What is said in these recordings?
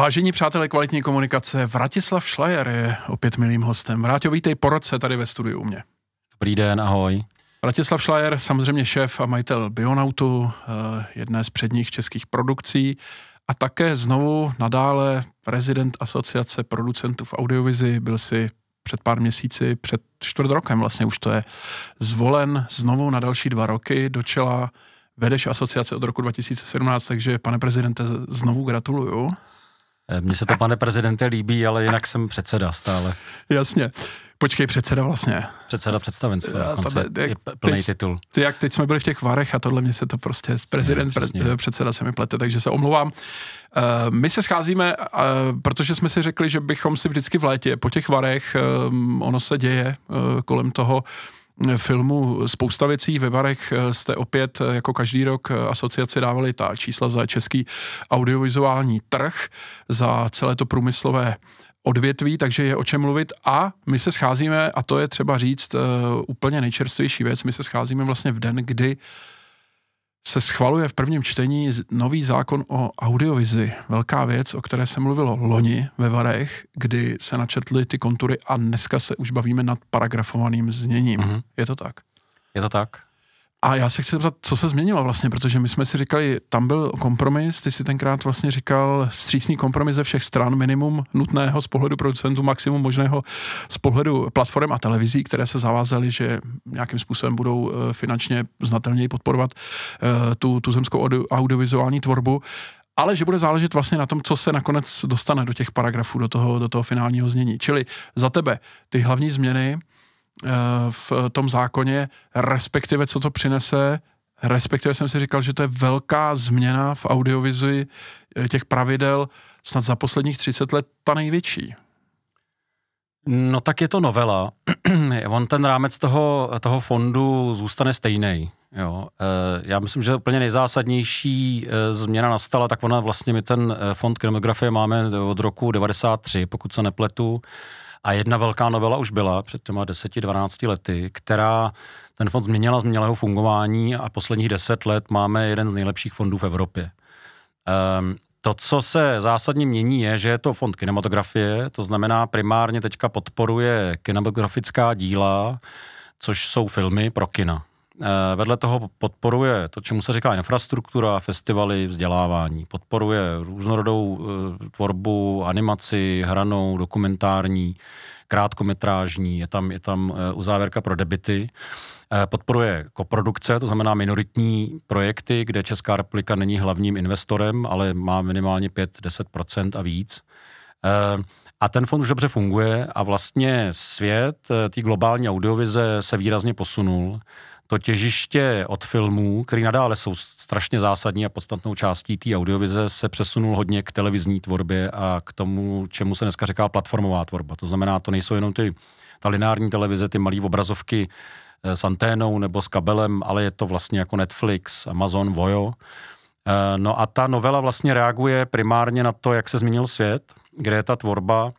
Vážení přátelé kvalitní komunikace, Vratislav Šlajer je opět milým hostem. Vráťo, vítej po roce tady ve studiu u mě. Dobrý den, ahoj. Vratislav Šlajer, samozřejmě šéf a majitel Bionautu, eh, jedné z předních českých produkcí a také znovu nadále prezident asociace producentů v audiovizi. Byl si před pár měsíci, před čtvrt rokem vlastně už to je, zvolen znovu na další dva roky do čela vedeš asociace od roku 2017, takže pane prezidente, znovu gratuluju. Eh, mně se to, pane prezidente, líbí, ale jinak jsem předseda stále. Jasně. Počkej, předseda vlastně. Předseda představenstva eh, je plný teď, titul. Ty, jak teď jsme byli v těch varech a tohle mě se to prostě, prezident, ne, pre, předseda se mi plete, takže se omlouvám. Uh, my se scházíme, uh, protože jsme si řekli, že bychom si vždycky v létě po těch varech, uh, ono se děje uh, kolem toho, uh, filmu spousta věcí. Ve Varech eh, jste opět eh, jako každý rok eh, asociaci dávali ta čísla za český audiovizuální trh, za celé to průmyslové odvětví, takže je o čem mluvit a my se scházíme, a to je třeba říct úplně nejčerstvější věc, my se scházíme vlastně v den, kdy se schvaluje v prvním čtení nový zákon o audiovizi. Velká věc, o které se mluvilo loni ve Varech, kdy se načetly ty kontury a dneska se už bavíme nad paragrafovaným zněním. Mm-hmm. Je to tak? Je to tak. A já se chci zeptat, co se změnilo vlastně, protože my jsme si říkali, tam byl kompromis, ty si tenkrát vlastně říkal vstřícný kompromis ze všech stran, minimum nutného z pohledu producentů, maximum možného z pohledu platform a televizí, které se zavázaly, že nějakým způsobem budou eh, finančně znatelněji podporovat eh, tu, tu zemskou audiovizuální tvorbu ale že bude záležet vlastně na tom, co se nakonec dostane do těch paragrafů, do toho, do toho finálního znění. Čili za tebe ty hlavní změny Eh, v eh, tom zákoně, respektive co to přinese, respektive jsem si říkal, že to je velká změna v audiovizi eh, těch pravidel, snad za posledních 30 let ta největší. No tak je to novela. On ten rámec toho, toho fondu zůstane stejný. Jo. Já myslím, že úplně nejzásadnější změna nastala, tak ona vlastně my ten fond kinematografie máme od roku 93, pokud se nepletu. A jedna velká novela už byla před těma 10-12 lety, která ten fond změnila, změnila jeho fungování a posledních 10 let máme jeden z nejlepších fondů v Evropě. Um, to, co se zásadně mění, je, že je to fond kinematografie, to znamená primárně teďka podporuje kinematografická díla, což jsou filmy pro kina. Eh, vedle toho podporuje to, čemu se říká infrastruktura, festivaly, vzdělávání. Podporuje různorodou eh, tvorbu, animaci, hranou, dokumentární, krátkometrážní, je tam, je tam eh, uzávěrka pro debity. Podporuje koprodukce, to znamená minoritní projekty, kde Česká republika není hlavním investorem, ale má minimálně 5-10% a víc. A ten fond už dobře funguje a vlastně svět té globální audiovize se výrazně posunul to těžiště od filmů, které nadále jsou strašně zásadní a podstatnou částí té audiovize, se přesunul hodně k televizní tvorbě a k tomu, čemu se dneska říká platformová tvorba. To znamená, to nejsou jenom ty, ta lineární televize, ty malé obrazovky eh, s anténou nebo s kabelem, ale je to vlastně jako Netflix, Amazon, Vojo. Eh, no a ta novela vlastně reaguje primárně na to, jak se změnil svět, kde je ta tvorba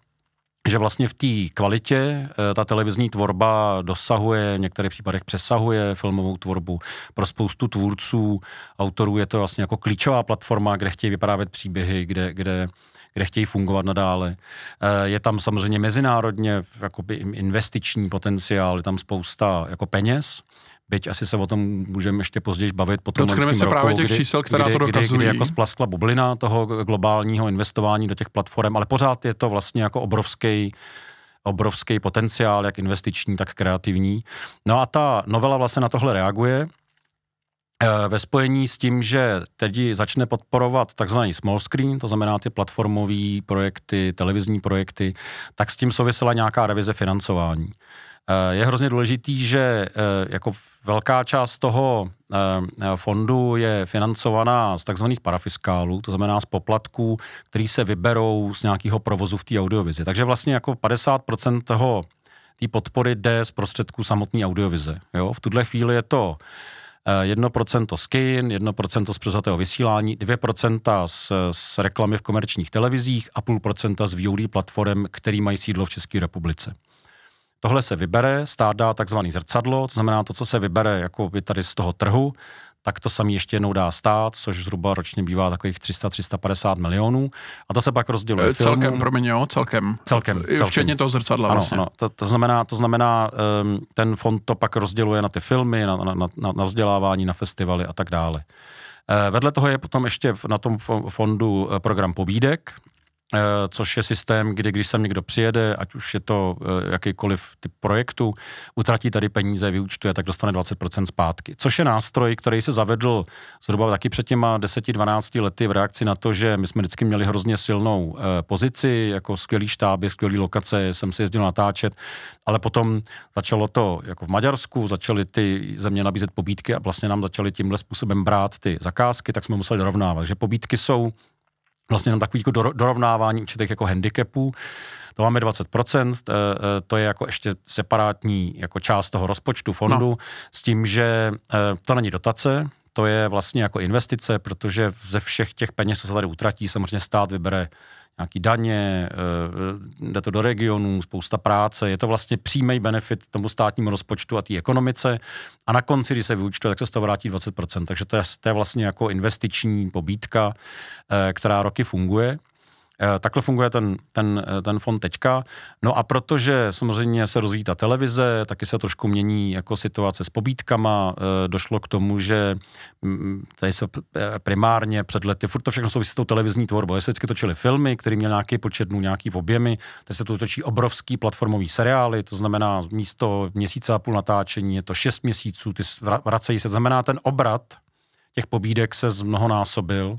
že vlastně v té kvalitě eh, ta televizní tvorba dosahuje, v některých případech přesahuje filmovou tvorbu. Pro spoustu tvůrců, autorů je to vlastně jako klíčová platforma, kde chtějí vyprávět příběhy, kde, kde kde chtějí fungovat nadále. Eh, je tam samozřejmě mezinárodně jakoby investiční potenciál, je tam spousta jako peněz, Byť asi se o tom můžeme ještě později bavit potom Dotkneme se roku, právě těch kdy, čísel, která kdy, to dokazují. Kdy, kdy jako splaskla bublina toho globálního investování do těch platform, ale pořád je to vlastně jako obrovský obrovský potenciál, jak investiční, tak kreativní. No a ta novela vlastně na tohle reaguje eh, ve spojení s tím, že teď začne podporovat takzvaný small screen, to znamená ty platformové projekty, televizní projekty, tak s tím souvisela nějaká revize financování. Eh, je hrozně důležitý, že eh, jako velká část toho eh, fondu je financovaná z takzvaných parafiskálů, to znamená z poplatků, který se vyberou z nějakého provozu v té audiovizi. Takže vlastně jako 50% toho té podpory jde z prostředků samotné audiovize. Jo? V tuhle chvíli je to 1% skin, 1% z přezatého vysílání, 2% z, z reklamy v komerčních televizích a půl procenta z VOD platform, který mají sídlo v České republice. Tohle se vybere, stát dá takzvaný zrcadlo, to znamená to, co se vybere jako by tady z toho trhu, tak to samý ještě jednou dá stát, což zhruba ročně bývá takových 300-350 milionů. A to se pak rozděluje e, Celkem, pro promiň, jo, celkem. Celkem. celkem. Včetně toho zrcadla ano, vlastně. Ano, to, to znamená, to znamená um, ten fond to pak rozděluje na ty filmy, na, na, na, na vzdělávání, na festivaly a tak dále. Eh, vedle toho je potom ještě na tom fondu eh, program pobídek, Eh, což je systém, kdy když sem někdo přijede, ať už je to eh, jakýkoliv typ projektu, utratí tady peníze, vyučtuje, tak dostane 20% zpátky. Což je nástroj, který se zavedl zhruba taky před těma 10-12 lety v reakci na to, že my jsme vždycky měli hrozně silnou eh, pozici, jako skvělý štáby, skvělý lokace, jsem si jezdil natáčet, ale potom začalo to jako v Maďarsku, začaly ty země nabízet pobídky a vlastně nám začaly tímhle způsobem brát ty zakázky, tak jsme museli dorovnávat. Že pobídky jsou vlastně jenom takový jako dorovnávání určitých jako handicapů. To máme 20%, eh, eh, to je jako ještě separátní jako část toho rozpočtu fondu, no. s tím, že eh, to není dotace, to je vlastně jako investice, protože ze všech těch peněz, co se tady utratí, samozřejmě stát vybere nějaký daně, eh, jde to do regionů, spousta práce, je to vlastně přímý benefit tomu státnímu rozpočtu a té ekonomice a na konci, když se vyučtuje, tak se z toho vrátí 20%, takže to je, to je vlastně jako investiční pobídka, eh, která roky funguje. Eh, takhle funguje ten, ten, eh, ten fond teďka. No a protože samozřejmě se rozvíjí ta televize, taky se trošku mění jako situace s pobítkama, eh, došlo k tomu, že mm, mm, tady se primárně před lety, furt to všechno souvisí s tou televizní tvorbou, se vždycky točili filmy, které měly nějaký počet dnů, nějaký objemy, teď se tu točí obrovský platformový seriály, to znamená místo měsíce a půl natáčení je to šest měsíců, ty vracejí se, znamená ten obrat těch pobídek se zmnohonásobil,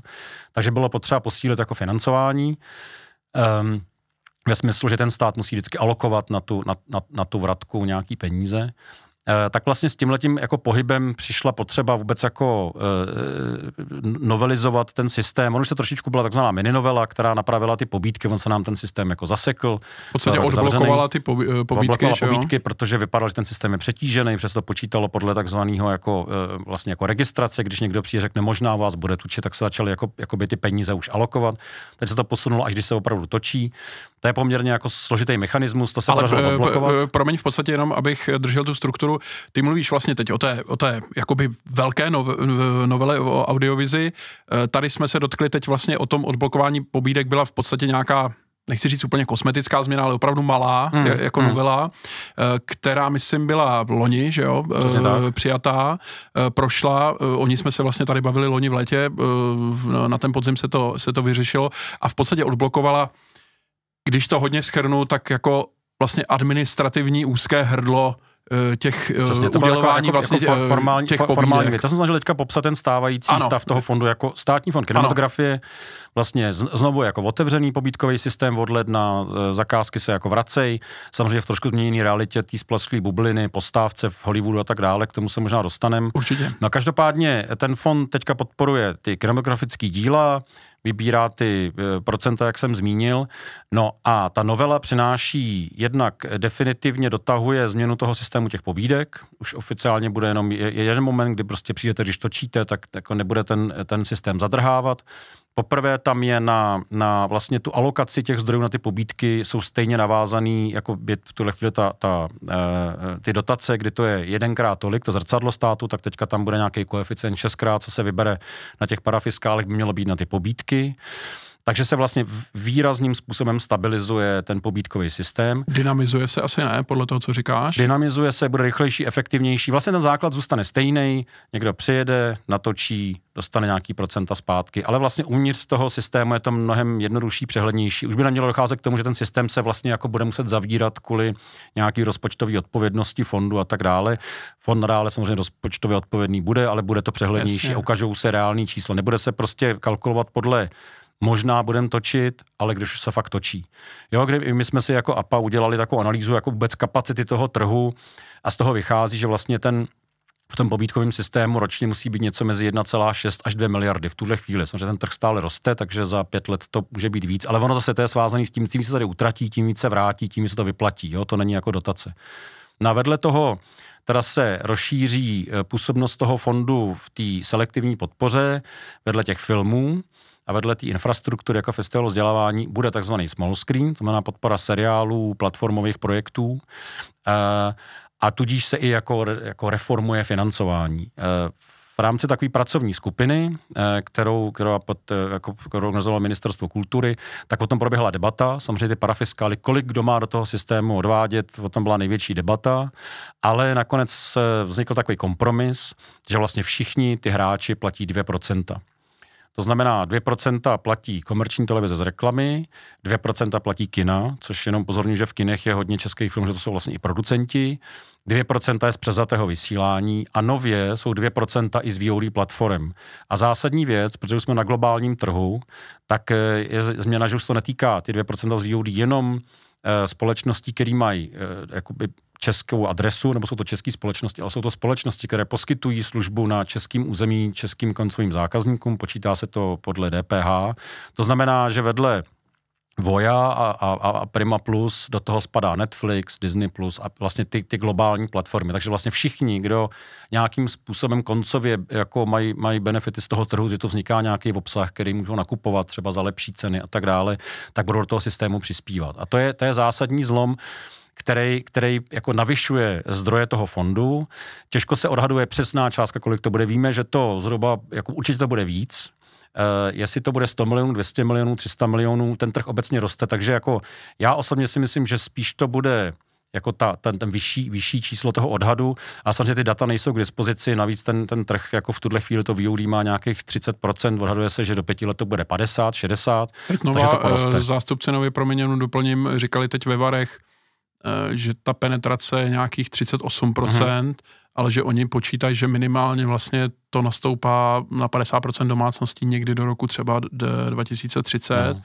takže bylo potřeba posílit jako financování. Um, ve smyslu, že ten stát musí vždycky alokovat na tu, na, na, na tu vratku nějaký peníze. Eh, tak vlastně s tímhletím jako pohybem přišla potřeba vůbec jako eh, novelizovat ten systém. On už se trošičku byla takzvaná mininovela, která napravila ty pobídky, on se nám ten systém jako zasekl. V podstatě odblokovala ty eh, pobídky, odblokovala jo? pobídky, protože vypadalo, že ten systém je přetížený, přesto počítalo podle takzvaného jako, vlastně jako registrace, když někdo přijde řekne, možná vás bude tučit, tak se začaly jako, jako by ty peníze už alokovat. Teď se to posunulo, až když se opravdu točí. To je poměrně jako složitý mechanismus, to se Ale, odblokovat. Promiň, v podstatě jenom, abych držel tu strukturu ty mluvíš vlastně teď o té, o té jakoby velké novele o audiovizi. E, tady jsme se dotkli teď vlastně o tom odblokování pobídek byla v podstatě nějaká nechci říct úplně kosmetická změna, ale opravdu malá, mm, jako mm. novela, e, která, myslím, byla loni, že jo, e, přijatá, prošla, o ní jsme se vlastně tady bavili loni v létě, na ten podzim se to, se to vyřešilo a v podstatě odblokovala, když to hodně schrnu, tak jako vlastně administrativní úzké hrdlo Eh, těch eh, Přesně, to udělování jako, vlastně jako eh, formální, těch pobídek. formální věc. Já jsem snažil teďka popsat ten stávající ano. stav toho fondu jako státní fond kinematografie. Vlastně znovu jako otevřený pobídkový systém od ledna, zakázky se jako vracejí, samozřejmě v trošku změněné realitě té splesklé bubliny, postávce v Hollywoodu a tak dále, k tomu se možná dostaneme. Určitě. No každopádně ten fond teďka podporuje ty kinematografické díla, vybírá ty eh, procenta, jak jsem zmínil. No a ta novela přináší jednak eh, definitivně dotahuje změnu toho systému těch pobídek. Už oficiálně bude jenom jeden moment, kdy prostě přijdete, když točíte, tak jako nebude ten, eh, ten systém zadrhávat. Poprvé tam je na, na vlastně tu alokaci těch zdrojů na ty pobídky jsou stejně navázaný, jako je v tuhle chvíli ta, ta, e, ty dotace, kdy to je jedenkrát tolik, to zrcadlo státu, tak teďka tam bude nějaký koeficient šestkrát, co se vybere na těch parafiskálech, by mělo být na ty pobídky. Takže se vlastně výrazným způsobem stabilizuje ten pobídkový systém. Dynamizuje se asi ne, podle toho, co říkáš? Dynamizuje se, bude rychlejší, efektivnější. Vlastně ten základ zůstane stejný, někdo přijede, natočí, dostane nějaký procenta zpátky, ale vlastně uvnitř toho systému je to mnohem jednodušší, přehlednější. Už by nemělo docházet k tomu, že ten systém se vlastně jako bude muset zavírat kvůli nějaký rozpočtové odpovědnosti fondu a tak dále. Fond nadále samozřejmě rozpočtově odpovědný bude, ale bude to přehlednější, Jasně. ukažou se reální číslo. Nebude se prostě kalkulovat podle možná budeme točit, ale když už se fakt točí. Jo, kdy my jsme si jako APA udělali takovou analýzu jako vůbec kapacity toho trhu a z toho vychází, že vlastně ten v tom pobídkovém systému ročně musí být něco mezi 1,6 až 2 miliardy v tuhle chvíli. Samozřejmě ten trh stále roste, takže za pět let to může být víc, ale ono zase to je svázané s tím, tím se tady utratí, tím více vrátí, tím se to vyplatí. Jo? To není jako dotace. Na no vedle toho teda se rozšíří eh, působnost toho fondu v té selektivní podpoře vedle těch filmů a vedle té infrastruktury jako festival vzdělávání bude takzvaný small screen, to znamená podpora seriálů, platformových projektů eh, a tudíž se i jako, jako reformuje financování. Eh, v rámci takové pracovní skupiny, eh, kterou, kterou, pod, jako, kterou organizovalo Ministerstvo kultury, tak o tom proběhla debata. Samozřejmě ty parafiskály, kolik kdo má do toho systému odvádět, o tom byla největší debata, ale nakonec vznikl takový kompromis, že vlastně všichni ty hráči platí 2%. To znamená, 2% platí komerční televize z reklamy, 2% platí kina, což jenom pozorňuji, že v kinech je hodně českých filmů, že to jsou vlastně i producenti, 2% je z přezatého vysílání a nově jsou 2% i z VOD platform. A zásadní věc, protože už jsme na globálním trhu, tak eh, je změna, že už to netýká ty 2% z VOD jenom eh, společností, které mají eh, jakoby českou adresu, nebo jsou to české společnosti, ale jsou to společnosti, které poskytují službu na českém území českým koncovým zákazníkům, počítá se to podle DPH. To znamená, že vedle Voja a, a, a Prima Plus, do toho spadá Netflix, Disney Plus a vlastně ty, ty globální platformy. Takže vlastně všichni, kdo nějakým způsobem koncově jako mají, mají benefity z toho trhu, že to vzniká nějaký obsah, který můžou nakupovat třeba za lepší ceny a tak dále, tak budou do toho systému přispívat. A to je, to je zásadní zlom který, který jako navyšuje zdroje toho fondu. Těžko se odhaduje přesná částka, kolik to bude. Víme, že to zhruba, jako určitě to bude víc, Uh, jestli to bude 100 milionů, 200 milionů, 300 milionů, ten trh obecně roste, takže jako já osobně si myslím, že spíš to bude jako ta, ten, ten vyšší, vyšší číslo toho odhadu a samozřejmě ty data nejsou k dispozici, navíc ten, ten trh jako v tuhle chvíli to výhodí má nějakých 30%, odhaduje se, že do pěti let to bude 50, 60, teď nová, takže to poroste. Eh, zástupce nově proměněnou doplním, říkali teď ve Varech, Eh, že ta penetrace je nějakých 38%, mhm. ale že oni počítají, že minimálně vlastně to nastoupá na 50% domácností někdy do roku třeba 2030, mhm.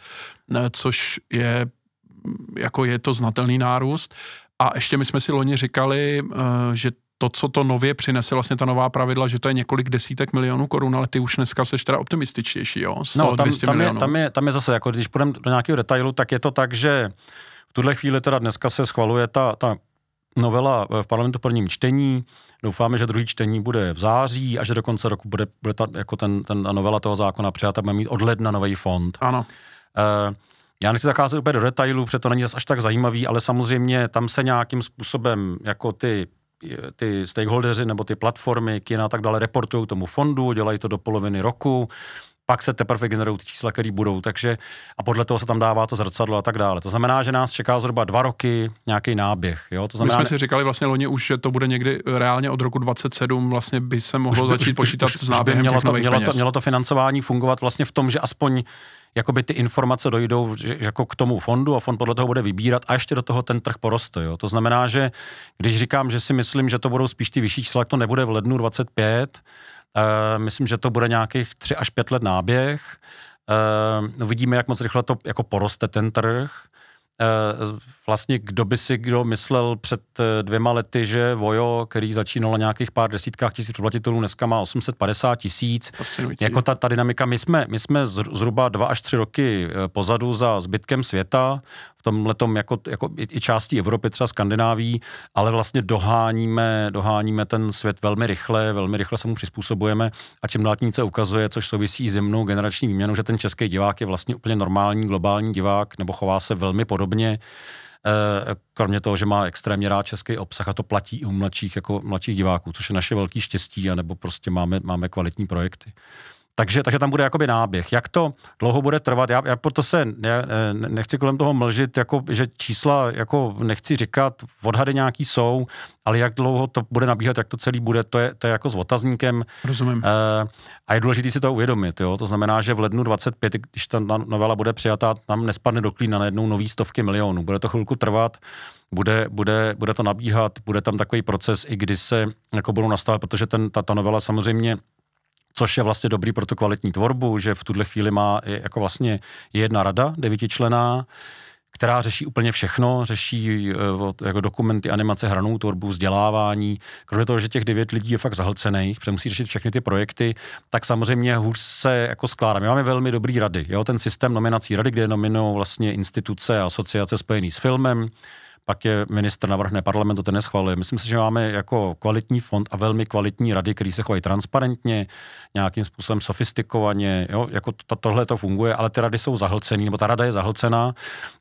Eh, což je jako je to znatelný nárůst. A ještě my jsme si loni říkali, eh, že to, co to nově přinese, vlastně ta nová pravidla, že to je několik desítek milionů korun, ale ty už dneska seš teda optimističtější, jo? 100, no, tam, 200 tam, je, tam, je, tam je zase, jako když půjdeme do nějakého detailu, tak je to tak, že v tuhle chvíli teda dneska se schvaluje ta, ta novela eh, v parlamentu prvním čtení. Doufáme, že druhý čtení bude v září a že do konce roku bude, bude ta, jako ten, ten, ta novela toho zákona přijata, bude mít od ledna nový fond. Ano. E, já nechci zacházet úplně do detailů, protože to není zase až tak zajímavý, ale samozřejmě tam se nějakým způsobem jako ty ty stakeholderi nebo ty platformy, kina a tak dále reportují tomu fondu, dělají to do poloviny roku, pak se teprve generují ty čísla, které budou, takže a podle toho se tam dává to zrcadlo a tak dále. To znamená, že nás čeká zhruba dva roky nějaký náběh. Jo? To znamená, My jsme si říkali vlastně loni už, že to bude někdy reálně od roku 27 vlastně by se mohlo by, začít už, počítat už, s náběhem mělo, to, mělo, to, mělo to financování fungovat vlastně v tom, že aspoň jakoby ty informace dojdou že, jako k tomu fondu a fond podle toho bude vybírat a ještě do toho ten trh poroste. Jo? To znamená, že když říkám, že si myslím, že to budou spíš ty vyšší čísla, to nebude v lednu 25, Eh, myslím, že to bude nějakých 3 až 5 let náběh. Eh, uvidíme, jak moc rychle to jako poroste ten trh. Eh, vlastně kdo by si kdo myslel před dvěma lety, že Vojo, který začínalo na nějakých pár desítkách tisíc platitelů, dneska má 850 tisíc. Jako ta, ta dynamika, my jsme, my jsme zhruba dva až tři roky pozadu za zbytkem světa v tomhle jako, jako i části Evropy, třeba Skandináví, ale vlastně doháníme, doháníme ten svět velmi rychle, velmi rychle se mu přizpůsobujeme a čím dál tím se ukazuje, což souvisí s jemnou generační výměnou, že ten český divák je vlastně úplně normální globální divák nebo chová se velmi podobně eh, kromě toho, že má extrémně rád český obsah a to platí i u mladších, jako mladších diváků, což je naše velké štěstí, anebo prostě máme, máme kvalitní projekty. Takže, takže tam bude jakoby náběh. Jak to dlouho bude trvat? Já, já proto se já, nechci kolem toho mlžit, jako, že čísla jako nechci říkat, odhady nějaký jsou, ale jak dlouho to bude nabíhat, jak to celý bude, to je, to je jako s otazníkem. Rozumím. E, a je důležité si to uvědomit. Jo? To znamená, že v lednu 25, když ta no, novela bude přijatá, tam nespadne do klína najednou nový stovky milionů. Bude to chvilku trvat, bude, bude, bude to nabíhat, bude tam takový proces, i kdy se jako budou nastavit, protože ten, ta, ta novela samozřejmě což je vlastně dobrý pro tu kvalitní tvorbu, že v tuhle chvíli má jako vlastně jedna rada devítičlená, která řeší úplně všechno, řeší eh, jako dokumenty, animace, hranou tvorbu, vzdělávání. Kromě toho, že těch devět lidí je fakt zahlcených, protože musí řešit všechny ty projekty, tak samozřejmě hůř se jako skládá. My máme velmi dobrý rady. Jo? Ten systém nominací rady, kde nominují vlastně instituce a asociace spojený s filmem, pak je ministr navrhne parlamentu, ten neschvaluje. Myslím si, že máme jako kvalitní fond a velmi kvalitní rady, který se chovají transparentně, nějakým způsobem sofistikovaně, jo? jako to, tohle to funguje, ale ty rady jsou zahlcený, nebo ta rada je zahlcená.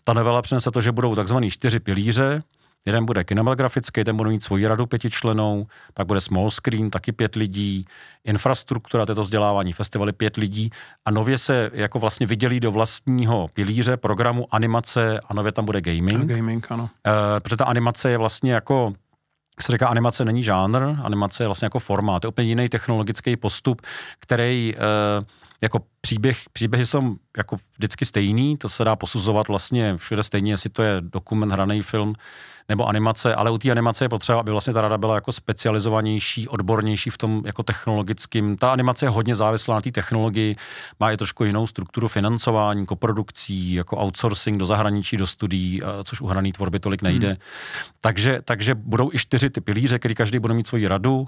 Ta novela přinese to, že budou takzvaný čtyři pilíře, Jeden bude kinematografický, ten bude mít svoji radu pětičlenou, pak bude small screen, taky pět lidí, infrastruktura této vzdělávání, festivaly pět lidí a nově se jako vlastně vydělí do vlastního pilíře programu animace a nově tam bude gaming. A gaming, ano. E, protože ta animace je vlastně jako se říká, animace není žánr, animace je vlastně jako formát, je úplně jiný technologický postup, který e, jako příběh, příběhy jsou jako vždycky stejný, to se dá posuzovat vlastně všude stejně, jestli to je dokument, hraný film nebo animace, ale u té animace je potřeba, aby vlastně ta rada byla jako specializovanější, odbornější v tom jako technologickým. Ta animace je hodně závislá na té technologii, má i trošku jinou strukturu financování, koprodukcí, jako outsourcing do zahraničí, do studií, což u hrané tvorby tolik hmm. nejde. Hmm. Takže, takže budou i čtyři ty pilíře, který každý bude mít svoji radu.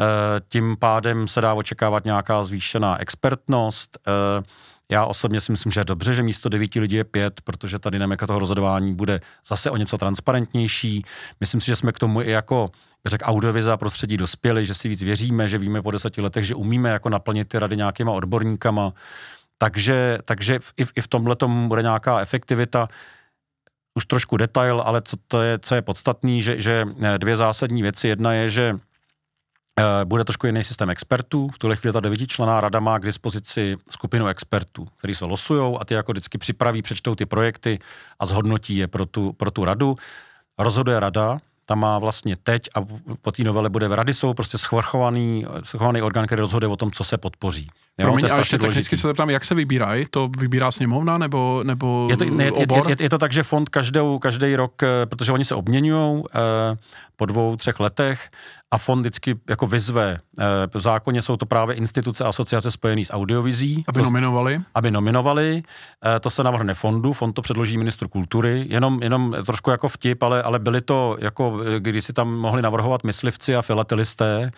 Eh, tím pádem se dá očekávat nějaká zvýšená expertnost, eh, Eh, já osobně si myslím, že je dobře, že místo devíti lidí je pět, protože ta dynamika toho rozhodování bude zase o něco transparentnější. Myslím si, že jsme k tomu i jako řekl audiovize a prostředí dospěli, že si víc věříme, že víme po deseti letech, že umíme jako naplnit ty rady nějakýma odborníkama. Takže, takže v, i, v, i v tomhle tomu bude nějaká efektivita. Už trošku detail, ale co, to je, co je podstatný, že, že eh, dvě zásadní věci. Jedna je, že Eh, bude trošku jiný systém expertů. V tuhle chvíli ta devítičlená rada má k dispozici skupinu expertů, kteří se losujou a ty jako vždycky připraví, přečtou ty projekty a zhodnotí je pro tu, pro tu radu. Rozhoduje rada, ta má vlastně teď a po té novele bude v rady, jsou prostě schvrchovaný, schvrchovaný orgán, který rozhoduje o tom, co se podpoří. Jo, Promiň, to je a ještě důležitý. technicky se zeptám, jak se vybírají? To vybírá sněmovna nebo, nebo je to, ne, obor? Je, je, je, je to tak, že fond každou, každý rok, eh, protože oni se obměňují, eh, po dvou, třech letech a fond vždycky jako vyzve. Eh, v zákoně jsou to právě instituce asociace spojený s audiovizí. Aby to, nominovali. Aby nominovali. Eh, to se navrhne fondu, fond to předloží ministru kultury. Jenom, jenom trošku jako vtip, ale, ale byly to, jako, eh, když si tam mohli navrhovat myslivci a filatelisté,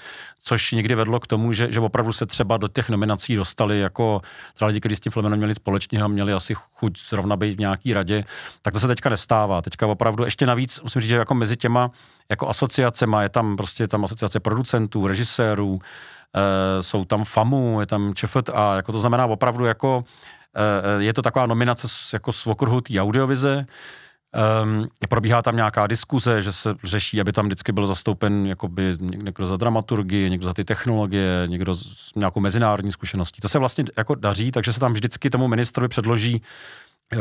což někdy vedlo k tomu, že, že opravdu se třeba do těch nominací dostali jako třeba lidi, kteří s tím filmem měli společně a měli asi chuť zrovna být v nějaký radě, tak to se teďka nestává. Teďka opravdu ještě navíc musím říct, že jako mezi těma jako asociace má, je tam prostě tam asociace producentů, režisérů, e, jsou tam FAMU, je tam ČFT a jako to znamená opravdu jako e, je to taková nominace s, jako s okruhu té audiovize, Um, probíhá tam nějaká diskuze, že se řeší, aby tam vždycky byl zastoupen jakoby někdo za dramaturgii, někdo za ty technologie, někdo s nějakou mezinárodní zkušeností. To se vlastně jako daří, takže se tam vždycky tomu ministrovi předloží,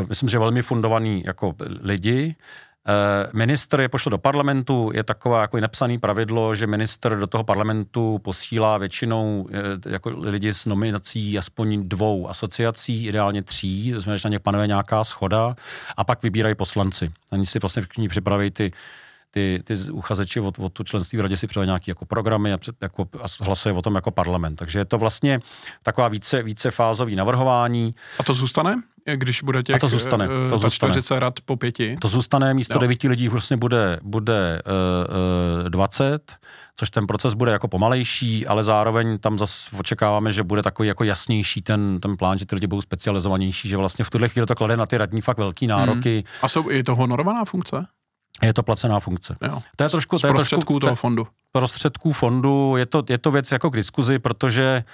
myslím, že velmi fundovaný jako lidi, Eh, minister je pošlo do parlamentu, je takové jako napsané pravidlo, že minister do toho parlamentu posílá většinou eh, jako lidi s nominací aspoň dvou asociací, ideálně tří, to znamená, že na ně panuje nějaká schoda a pak vybírají poslanci. Oni si vlastně všichni připraví ty ty, ty uchazeči od od tu členství v radě si přidají nějaké jako programy a, před, jako, a hlasuje o tom jako parlament. Takže je to vlastně taková více, více fázový navrhování. A to zůstane? když bude těch, a to eh, zůstane, to ta eh, zůstane. 40 rad po pěti. To zůstane, místo no. devíti lidí vlastně bude, bude uh, uh, 20, což ten proces bude jako pomalejší, ale zároveň tam zase očekáváme, že bude takový jako jasnější ten, ten plán, že ty lidi budou specializovanější, že vlastně v tuhle chvíli to klade na ty radní fakt velký hmm. nároky. Hmm. A jsou, je to honorovaná funkce? Je to placená funkce. Jo. To je trošku... Z to je prostředků trošku, toho fondu. Prostředků fondu, je to, je to věc jako k diskuzi, protože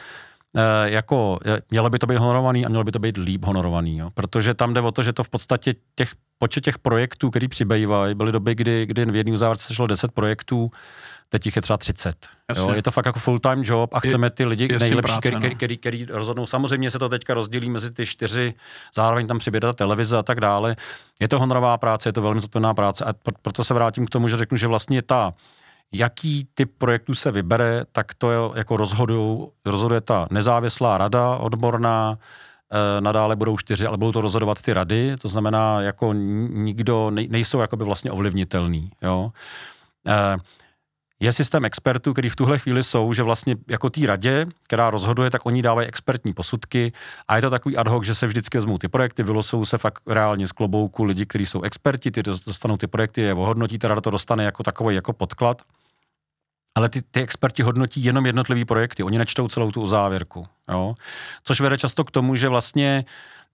Eh, jako mělo by to být honorovaný a mělo by to být líp honorovaný, jo? protože tam jde o to, že to v podstatě těch počet těch projektů, který přibývají, byly doby, kdy, kdy v jedné uzávce šlo 10 projektů, teď jich je třeba 30. Jo? Je to fakt jako full-time job a chceme ty lidi je, nejlepší, práce, který, no. který, který, který rozhodnou. Samozřejmě se to teďka rozdělí mezi ty čtyři, zároveň tam přibývá ta televize a tak dále. Je to honorová práce, je to velmi zodpovědná práce a proto se vrátím k tomu, že řeknu, že vlastně ta uh, Jaký typ projektu se vybere, tak to je, jako rozhoduje ta nezávislá rada odborná, eh, nadále budou čtyři, ale budou to rozhodovat ty rady, to znamená, jako nikdo, nejsou jakoby vlastně ovlivnitelný, jo. Eh, je systém expertů, který v tuhle chvíli jsou, že vlastně jako té radě, která rozhoduje, tak oni dávají expertní posudky a je to takový ad hoc, že se vždycky vezmou ty projekty, vylosou se fakt reálně z klobouku lidi, kteří jsou experti, ty dostanou ty projekty, je ohodnotí, teda to dostane jako takový jako podklad ale ty, ty experti hodnotí jenom jednotlivý projekty, oni nečtou celou tu závěrku, jo? což vede často k tomu, že vlastně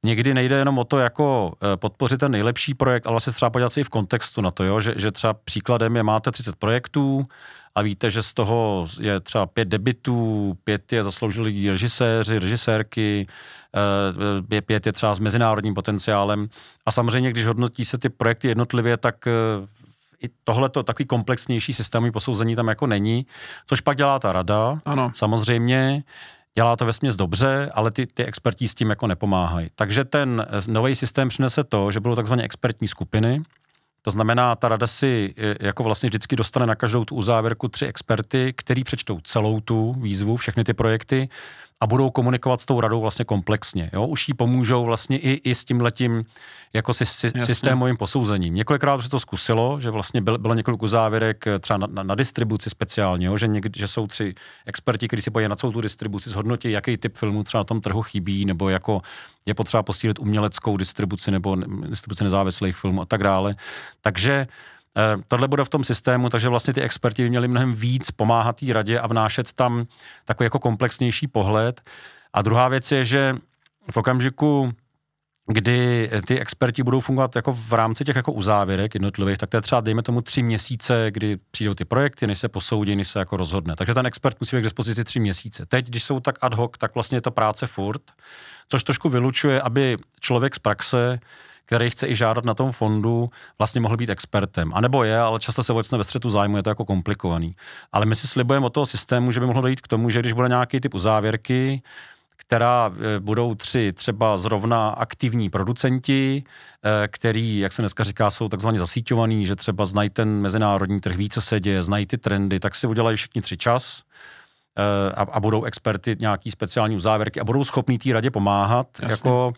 někdy nejde jenom o to, jako e, podpořit ten nejlepší projekt, ale se vlastně třeba podívat si i v kontextu na to, jo? Že, že třeba příkladem je, máte 30 projektů a víte, že z toho je třeba pět debitů, pět je zasloužili režiséři, režisérky, e, e, pět je třeba s mezinárodním potenciálem a samozřejmě, když hodnotí se ty projekty jednotlivě, tak i tohleto takový komplexnější systémový posouzení tam jako není, což pak dělá ta rada, ano. samozřejmě, dělá to vesměs dobře, ale ty, ty expertí s tím jako nepomáhají. Takže ten eh, nový systém přinese to, že budou takzvané expertní skupiny, to znamená, ta rada si eh, jako vlastně vždycky dostane na každou tu uzávěrku tři experty, který přečtou celou tu výzvu, všechny ty projekty, a budou komunikovat s tou radou vlastně komplexně. Jo? Už jí pomůžou vlastně i, i s letím jako si, si, systémovým posouzením. Několikrát se to zkusilo, že vlastně byl, bylo několik závěrek eh, třeba na, na, na distribuci speciálně, jo? Že, někdy, že jsou tři experti, kteří si pojí na celou tu distribuci, zhodnotí, jaký typ filmu třeba na tom trhu chybí, nebo jako je potřeba postílit uměleckou distribuci nebo distribuci nezávislých filmů a tak dále. Takže Eh, tohle bude v tom systému, takže vlastně ty experti by měli mnohem víc pomáhat té radě a vnášet tam takový jako komplexnější pohled. A druhá věc je, že v okamžiku, kdy ty experti budou fungovat jako v rámci těch jako uzávěrek jednotlivých, tak to je třeba, dejme tomu, tři měsíce, kdy přijdou ty projekty, než se posoudí, než se jako rozhodne. Takže ten expert musí být k dispozici tři měsíce. Teď, když jsou tak ad hoc, tak vlastně je to práce furt, což trošku vylučuje, aby člověk z praxe který chce i žádat na tom fondu, vlastně mohl být expertem. A nebo je, ale často se vlastně ve střetu zájmu je to jako komplikovaný. Ale my si slibujeme od toho systému, že by mohlo dojít k tomu, že když bude nějaký typ uzávěrky, která e, budou tři třeba zrovna aktivní producenti, e, který, jak se dneska říká, jsou takzvaně zasíťovaný, že třeba znají ten mezinárodní trh, ví, co se děje, znají ty trendy, tak si udělají všichni tři čas e, a, a budou experty nějaký speciální uzávěrky a budou schopní té radě pomáhat, Jasně. jako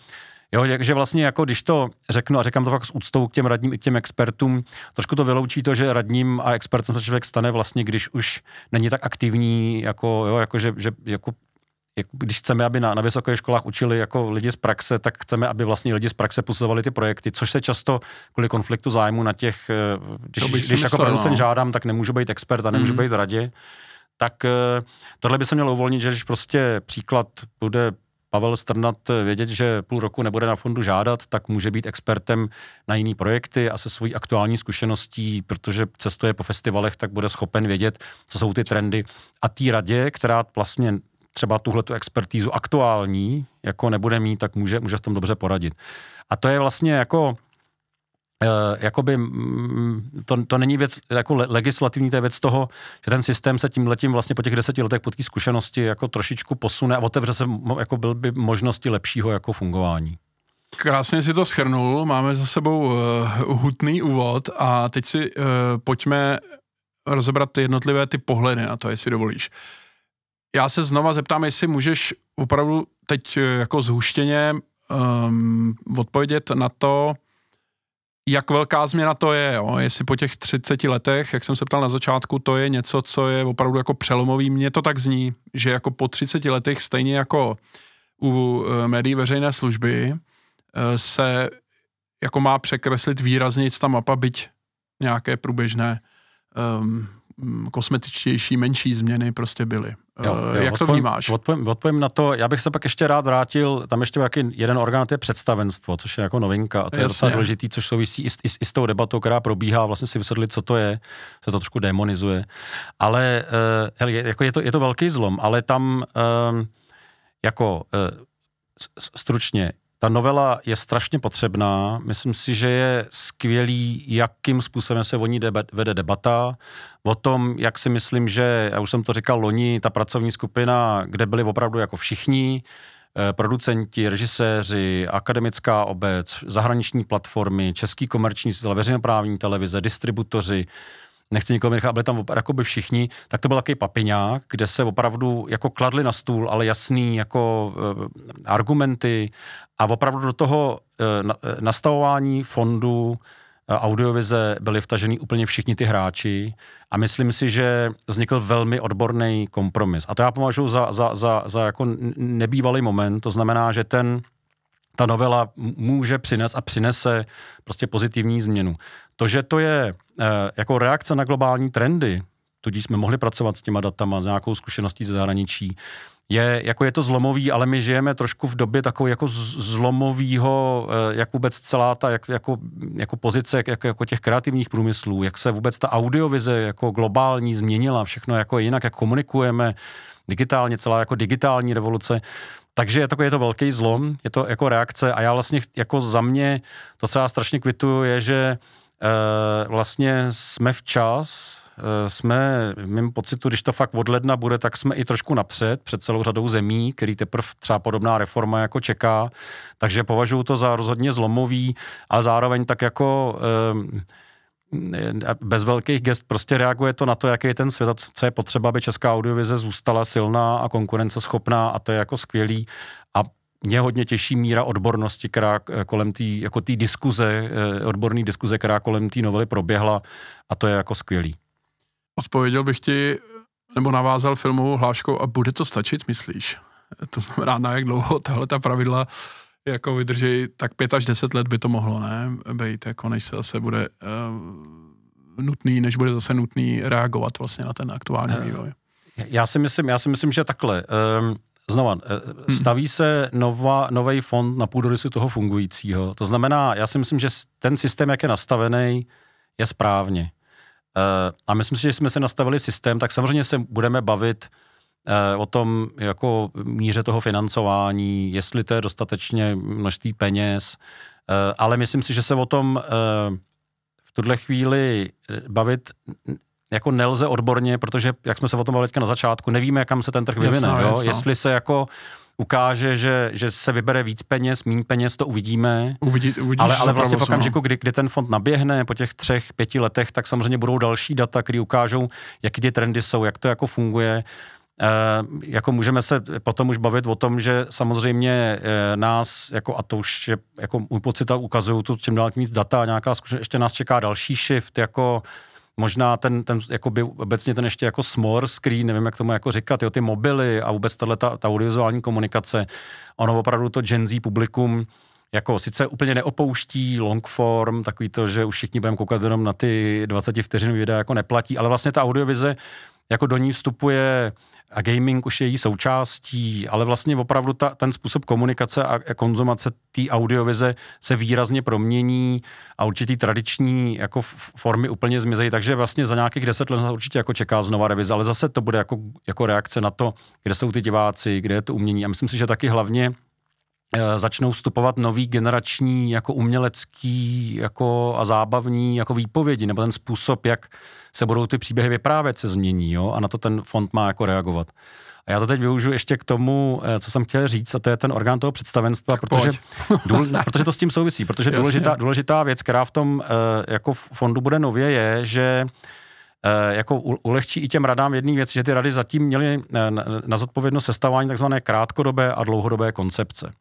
Jo, že vlastně jako když to řeknu a říkám to fakt s úctou k těm radním i k těm expertům, trošku to vyloučí to, že radním a expertem se člověk stane vlastně, když už není tak aktivní, jako, jo, jako že, že jako, jako když chceme, aby na, na vysokých školách učili jako lidi z praxe, tak chceme, aby vlastně lidi z praxe posuzovali ty projekty, což se často kvůli konfliktu zájmu na těch, eh, když, když myslel, jako producent no. žádám, tak nemůžu být expert a nemůžu mm. být v radě, tak eh, tohle by se mělo uvolnit, že když prostě příklad bude Pavel Strnat eh, vědět, že půl roku nebude na fondu žádat, tak může být expertem na jiný projekty a se svojí aktuální zkušeností, protože cestuje po festivalech, tak bude schopen vědět, co jsou ty trendy. A té radě, která vlastně třeba tuhle tu expertízu aktuální jako nebude mít, tak může, může v tom dobře poradit. A to je vlastně jako Eh, jakoby mm, to, to není věc jako legislativní, to je věc toho, že ten systém se tím letím vlastně po těch deseti letech po té zkušenosti jako trošičku posune a otevře se jako byl by možnosti lepšího jako fungování. Krásně si to schrnul, máme za sebou uh, hutný úvod a teď si uh, pojďme rozebrat ty jednotlivé ty pohledy na to, jestli dovolíš. Já se znova zeptám, jestli můžeš opravdu teď uh, jako zhuštěně um, odpovědět na to, jak velká změna to je, jo? jestli po těch 30 letech, jak jsem se ptal na začátku, to je něco, co je opravdu jako přelomový. Mně to tak zní, že jako po 30 letech, stejně jako u eh, médií veřejné služby, eh, se jako má překreslit výrazně ta mapa, byť nějaké průběžné um, kosmetičtější, menší změny prostě byly. Jo, eh, jo, Jak odpovím, to vnímáš? Odpovím, odpovím na to, já bych se pak ještě rád vrátil, tam ještě jaký jeden orgán, to je představenstvo, což je jako novinka a to Jasně. je docela důležitý, což souvisí i s, i, i s tou debatou, která probíhá, vlastně si vysvětlit, co to je, se to trošku demonizuje. Ale uh, hele, jako je, to, je to velký zlom, ale tam uh, jako uh, stručně, ta novela je strašně potřebná. Myslím si, že je skvělý, jakým způsobem se o ní deba- vede debata. O tom, jak si myslím, že, já už jsem to říkal loni, ta pracovní skupina, kde byli opravdu jako všichni, eh, producenti, režiséři, akademická obec, zahraniční platformy, český komerční, veřejnoprávní televize, distributoři, nechci nikoho nechat, byli tam by všichni, tak to byl takový papiňák, kde se opravdu jako kladli na stůl, ale jasný jako uh, argumenty a opravdu do toho uh, na, eh, nastavování fondu audiovize byli vtaženi úplně všichni ty hráči a myslím si, že vznikl velmi odborný kompromis. A to já považuji za, za, za, za jako nebývalý moment, to znamená, že ten, ta novela může přinést a přinese prostě pozitivní změnu. To, že to je Eh, jako reakce na globální trendy, tudíž jsme mohli pracovat s těma datama, s nějakou zkušeností ze zahraničí, je, jako je to zlomový, ale my žijeme trošku v době takového jako zlomového, eh, jak vůbec celá ta jak, jako, jako pozice jak, jako, jako těch kreativních průmyslů, jak se vůbec ta audiovize jako globální změnila, všechno jako jinak, jak komunikujeme digitálně, celá jako digitální revoluce. Takže je to, je to velký zlom, je to jako reakce a já vlastně jako za mě, to, co já strašně kvituju, je, že uh, Eh, vlastně jsme včas, eh, jsme, mým pocitu, když to fakt od ledna bude, tak jsme i trošku napřed před celou řadou zemí, který teprve třeba podobná reforma jako čeká, takže považuji to za rozhodně zlomový, ale zároveň tak jako eh, bez velkých gest prostě reaguje to na to, jaký je ten svět a co je potřeba, aby česká audiovize zůstala silná a konkurenceschopná a to je jako skvělý. A mě hodně těší míra odbornosti, která eh, kolem té jako tý diskuze, eh, odborný diskuze, která kolem té novely proběhla a to je jako skvělý. Odpověděl bych ti, nebo navázal filmovou hláškou a bude to stačit, myslíš? To znamená, na jak dlouho tahle ta pravidla jako vydrží, tak pět až deset let by to mohlo, ne? Bejt, jako než se zase bude uh, nutný, než bude zase nutný reagovat vlastně na ten aktuální vývoj. Já si myslím, já si myslím, že takhle. Um, znova, eh, hmm. staví se nový fond na půdorysu toho fungujícího. To znamená, já si myslím, že ten systém, jak je nastavený, je správně. Eh, a myslím si, že jsme se nastavili systém, tak samozřejmě se budeme bavit eh, o tom jako míře toho financování, jestli to je dostatečně množství peněz, ale myslím si, že se o tom v tuhle chvíli bavit jako nelze odborně, protože, jak jsme se o tom bavili na začátku, nevíme, kam se ten trh vyvine. Jasná, jo? Jasná. Jestli se jako ukáže, že, že se vybere víc peněz, mín peněz, to uvidíme. Uvidí, uvidíš, ale, ale vlastně v okamžiku, no. kdy, kdy ten fond naběhne po těch třech, pěti letech, tak samozřejmě budou další data, které ukážou, jaký ty trendy jsou, jak to jako funguje. E, jako můžeme se potom už bavit o tom, že samozřejmě e, nás, jako, a to už je, jako můj pocit, ukazují tu čím dál tím víc data, nějaká zkušenost, ještě nás čeká další shift, jako možná ten, ten by obecně ten ještě jako smor screen, nevím, jak tomu jako říkat, jo, ty mobily a vůbec tato, ta, ta audiovizuální komunikace, ono opravdu to Gen Z publikum jako sice úplně neopouští long form, takový to, že už všichni budeme koukat jenom na ty 20 vteřin videa, jako neplatí, ale vlastně ta audiovize jako do ní vstupuje a gaming už je její součástí, ale vlastně opravdu ta, ten způsob komunikace a konzumace té audiovize se výrazně promění a určitý tradiční jako formy úplně zmizejí, takže vlastně za nějakých deset let určitě jako čeká znova revize, ale zase to bude jako, jako reakce na to, kde jsou ty diváci, kde je to umění a myslím si, že taky hlavně Eh, začnou vstupovat nový generační jako umělecký jako a zábavní jako výpovědi, nebo ten způsob, jak se budou ty příběhy vyprávět, se změní jo? a na to ten fond má jako reagovat. A já to teď využiju ještě k tomu, eh, co jsem chtěl říct, a to je ten orgán toho představenstva, protože, důl, protože to s tím souvisí, protože důležitá, důležitá věc, která v tom eh, jako v fondu bude nově, je, že jako ulehčí i těm radám jedný věc, že ty rady zatím měly na zodpovědnost sestavování takzvané krátkodobé a dlouhodobé koncepce.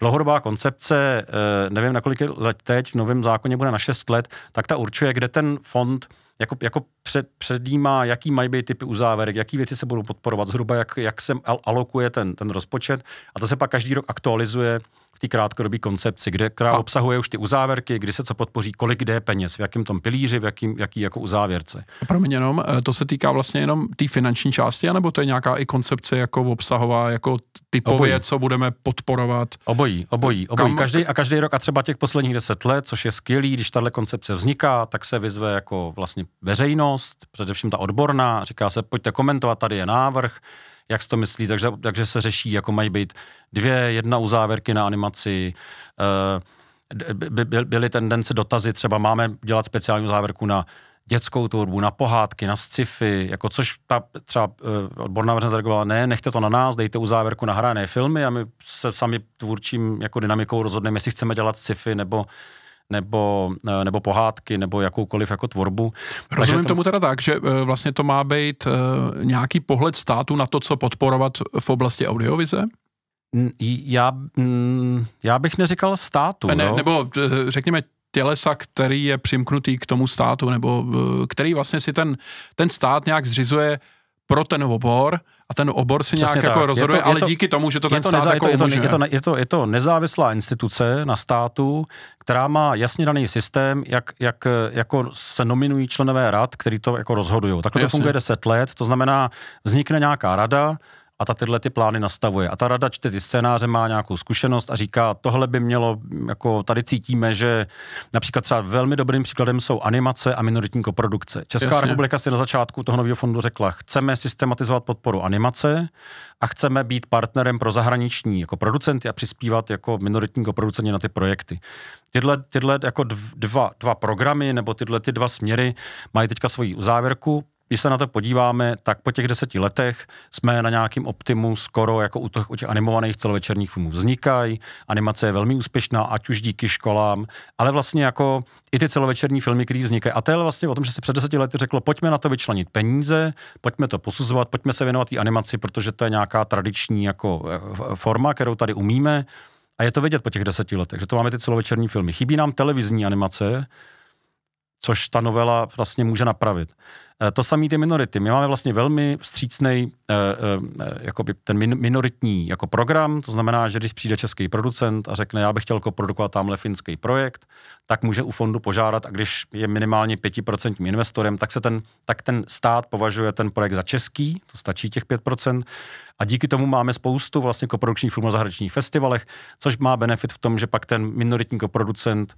Dlouhodobá koncepce, eh, nevím, na kolik let teď, v novém zákoně bude na 6 let, tak ta určuje, kde ten fond jako, jako před, předjímá, jaký mají být typy uzáverek, jaký věci se budou podporovat, zhruba jak, jak se alokuje ten, ten rozpočet a to se pak každý rok aktualizuje v té krátkodobé koncepci, kde, která a. obsahuje už ty uzávěrky, kdy se co podpoří, kolik jde peněz, v jakém tom pilíři, v jakým, jaký jako uzávěrce. Promiň jenom, eh, to se týká vlastně jenom té finanční části, anebo to je nějaká i koncepce jako obsahová, jako typově, obojí. co budeme podporovat? Obojí, obojí, obojí. Kam... Každý, a každý rok a třeba těch posledních deset let, což je skvělý, když tahle koncepce vzniká, tak se vyzve jako vlastně veřejnost, především ta odborná, říká se, pojďte komentovat, tady je návrh, jak si to myslí, takže, takže se řeší, jako mají být dvě, jedna uzávěrky na animaci, eh, by, by, byly tendence dotazy, třeba máme dělat speciální uzávěrku na dětskou tvorbu, na pohádky, na sci-fi, jako což ta třeba eh, odborná veřejnost zareagovala, ne, nechte to na nás, dejte uzávěrku na hrané filmy a my se sami tvůrčím jako dynamikou rozhodneme, jestli chceme dělat sci-fi nebo nebo, eh, nebo pohádky, nebo jakoukoliv jako tvorbu. Rozumím tomu teda tak, že eh, vlastně to má být eh, nějaký pohled státu na to, co podporovat v oblasti audiovize? Já, já bych neříkal státu. Ne, jo? Nebo řekněme tělesa, který je přimknutý k tomu státu, nebo který vlastně si ten, ten stát nějak zřizuje pro ten obor a ten obor si Přesně nějak tak. jako rozhoduje, je to, je ale to, díky tomu, že to ten je stát jako je, to, to, nezávislá instituce na státu, která má jasně daný systém, jak, jak jako se nominují členové rad, který to jako rozhodují. Takhle to funguje 10 let, to znamená, vznikne nějaká rada, a ta tyhle ty plány nastavuje. A ta rada čte ty scénáře, má nějakou zkušenost a říká, tohle by mělo, jako tady cítíme, že například třeba velmi dobrým příkladem jsou animace a minoritní koprodukce. Česká Jasně. republika si na začátku toho nového fondu řekla, chceme systematizovat podporu animace a chceme být partnerem pro zahraniční jako producenty a přispívat jako minoritní koproducenti na ty projekty. Tyhle, tyhle jako dva, dva programy nebo tyhle ty dva směry mají teďka svoji uzávěrku když se na to podíváme, tak po těch deseti letech jsme na nějakém optimu skoro jako u těch, u těch animovaných celovečerních filmů. Vznikají, animace je velmi úspěšná, ať už díky školám, ale vlastně jako i ty celovečerní filmy, které vznikají. A to je vlastně o tom, že se před deseti lety řeklo, pojďme na to vyčlenit peníze, pojďme to posuzovat, pojďme se věnovat té animaci, protože to je nějaká tradiční jako eh, forma, kterou tady umíme. A je to vidět po těch deseti letech, že to máme ty celovečerní filmy. Chybí nám televizní animace, což ta novela vlastně může napravit. Eh, to samý ty minority. My máme vlastně velmi vstřícný eh, eh, ten minoritní jako program, to znamená, že když přijde český producent a řekne, já bych chtěl ko-produkovat tamhle finský projekt, tak může u fondu požádat a když je minimálně 5% investorem, tak, se ten, tak ten stát považuje ten projekt za český, to stačí těch 5%, a díky tomu máme spoustu vlastně koprodukčních filmů na zahraničních festivalech, což má benefit v tom, že pak ten minoritní koproducent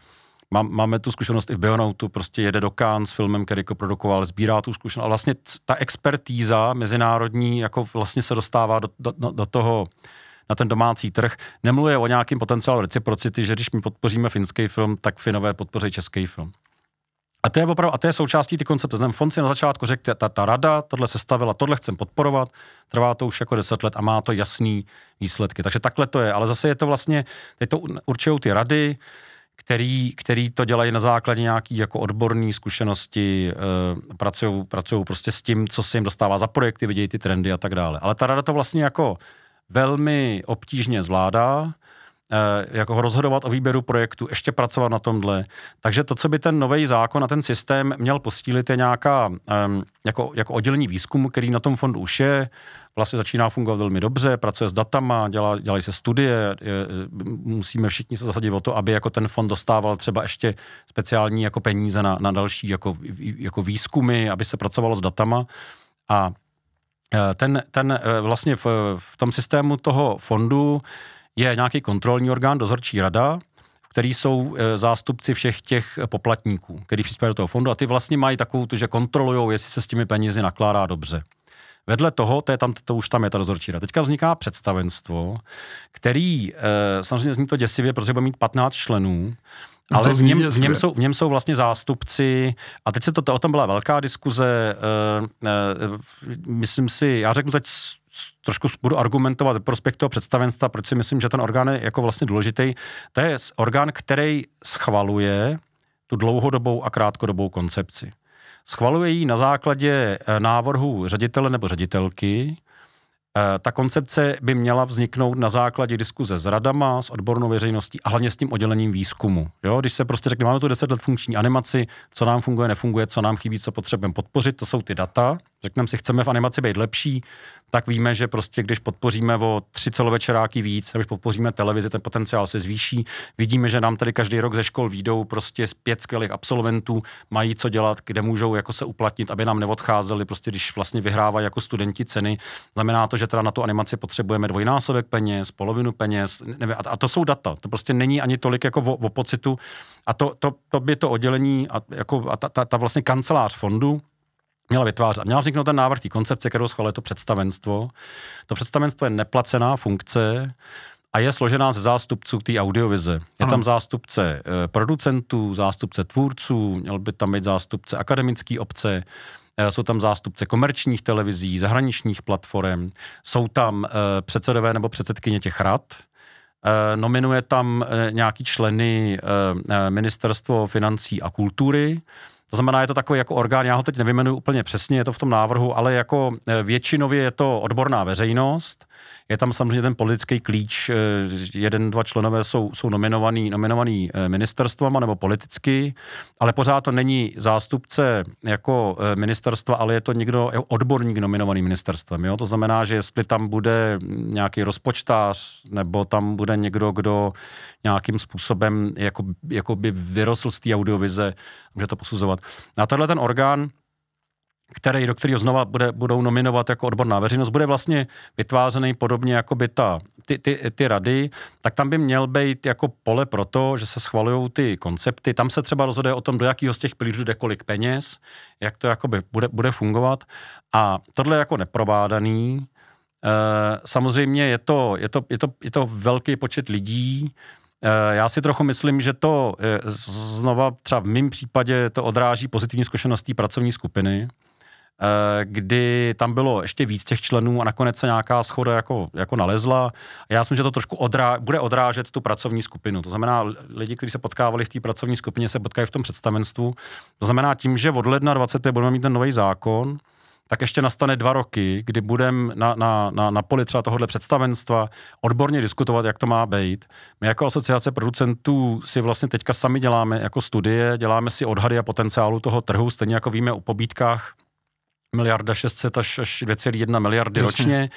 má, máme tu zkušenost i v Bionautu, prostě jede do Kán s filmem, který jako produkoval, sbírá tu zkušenost a vlastně ta expertíza mezinárodní jako vlastně se dostává do, do, no, do toho, na ten domácí trh. Nemluvě o nějakém potenciálu reciprocity, že když my podpoříme finský film, tak Finové podpoří český film. A to je opravdu, a to je součástí ty koncepce. Znamená, fond si na začátku řekl, ta, ta rada tohle se stavila, tohle chcem podporovat, trvá to už jako deset let a má to jasný výsledky. Takže takhle to je, ale zase je to vlastně, teď to určují ty rady, který, který to dělají na základě nějaký jako odborné zkušenosti, e, pracují, pracují prostě s tím, co se jim dostává za projekty, vidějí ty trendy a tak dále. Ale ta rada to vlastně jako velmi obtížně zvládá, Eh, jako rozhodovat o výběru projektu, ještě pracovat na tomhle. Takže to, co by ten nový zákon a ten systém měl postílit, je nějaká jako, jako oddělení výzkumu, který na tom fondu už je, vlastně začíná fungovat velmi dobře, pracuje s datama, dělá, dělají se studie, je, musíme všichni se zasadit o to, aby jako ten fond dostával třeba ještě speciální jako peníze na, na další jako, jako výzkumy, aby se pracovalo s datama a eh, ten, ten eh, vlastně v, v tom systému toho fondu je nějaký kontrolní orgán, dozorčí rada, který jsou e, zástupci všech těch e, poplatníků, který přispívají do toho fondu a ty vlastně mají takovou že kontrolují, jestli se s těmi penězi nakládá dobře. Vedle toho, to, je tam, to už tam je ta dozorčí rada. Teďka vzniká představenstvo, který, e, samozřejmě zní to děsivě, protože bude mít 15 členů, no ale v něm, v, něm jsou, v něm jsou vlastně zástupci, a teď se to, to o tom byla velká diskuze, e, e, myslím si, já řeknu teď trošku budu argumentovat ve prospěch toho představenstva, proč si myslím, že ten orgán je jako vlastně důležitý. To je orgán, který schvaluje tu dlouhodobou a krátkodobou koncepci. Schvaluje ji na základě eh, návrhu ředitele nebo ředitelky. Eh, ta koncepce by měla vzniknout na základě diskuze s radama, s odbornou veřejností a hlavně s tím oddělením výzkumu. Jo? Když se prostě řekne, máme tu 10 let funkční animaci, co nám funguje, nefunguje, co nám chybí, co potřebujeme podpořit, to jsou ty data. Řekneme si, chceme v animaci být lepší, tak víme, že prostě když podpoříme o tři celovečeráky víc, když podpoříme televizi, ten potenciál se zvýší. Vidíme, že nám tady každý rok ze škol výjdou prostě pět skvělých absolventů, mají co dělat, kde můžou jako se uplatnit, aby nám neodcházeli, prostě když vlastně vyhrávají jako studenti ceny. Znamená to, že teda na tu animaci potřebujeme dvojnásobek peněz, polovinu peněz, nevím, a, to jsou data. To prostě není ani tolik jako o, o pocitu. A to, to, to by to oddělení a, jako, a ta, ta, ta vlastně kancelář fondu, měla vytvářet. Měla vzniknout ten návrh té koncepce, kterou schvaluje to představenstvo. To představenstvo je neplacená funkce, a je složená ze zástupců té audiovize. Je ano. tam zástupce eh, producentů, zástupce tvůrců, měl by tam být zástupce akademické obce, eh, jsou tam zástupce komerčních televizí, zahraničních platform, jsou tam eh, předsedové nebo předsedkyně těch rad, nominuje tam nějaký členy Ministerstvo financí a kultury, to znamená, je to takový jako orgán, já ho teď nevymenuji úplně přesně, je to v tom návrhu, ale jako e, většinově je to odborná veřejnost, je tam samozřejmě ten politický klíč, eh, jeden, dva členové jsou, jsou nominovaný, nominovaný eh, ministerstvama nebo politicky, ale pořád to není zástupce jako eh, ministerstva, ale je to někdo, je odborník nominovaný ministerstvem. Jo? To znamená, že jestli tam bude nějaký rozpočtář nebo tam bude někdo, kdo nějakým způsobem jako, jako by vyrostl z té audiovize, může to posuzovat. A tenhle ten orgán, který, do kterého znova bude, budou nominovat jako odborná veřejnost, bude vlastně vytvářený podobně jako by ta, ty, ty, ty rady, tak tam by měl být jako pole pro to, že se schvalují ty koncepty. Tam se třeba rozhoduje o tom, do jakého z těch pilířů jde kolik peněz, jak to jakoby bude, bude fungovat. A tohle je jako neprobádaný. E, eh, samozřejmě je to, je, to, je, to, je to velký počet lidí, eh, já si trochu myslím, že to eh, znova třeba v mém případě to odráží pozitivní zkušenosti pracovní skupiny, Eh, kdy tam bylo ještě víc těch členů a nakonec se nějaká schoda jako, jako nalezla. Já si myslím, že to trošku odrá, bude odrážet tu pracovní skupinu. To znamená, lidi, kteří se potkávali v té pracovní skupině, se potkají v tom představenstvu. To znamená, tím, že od ledna 25 budeme mít ten nový zákon, tak ještě nastane dva roky, kdy budeme na, na, na, na poli třeba tohohle představenstva odborně diskutovat, jak to má být. My jako asociace producentů si vlastně teďka sami děláme jako studie, děláme si odhady a potenciálu toho trhu, stejně jako víme o pobítkách miliarda 600 až, až 2,1 miliardy Jasně. ročně,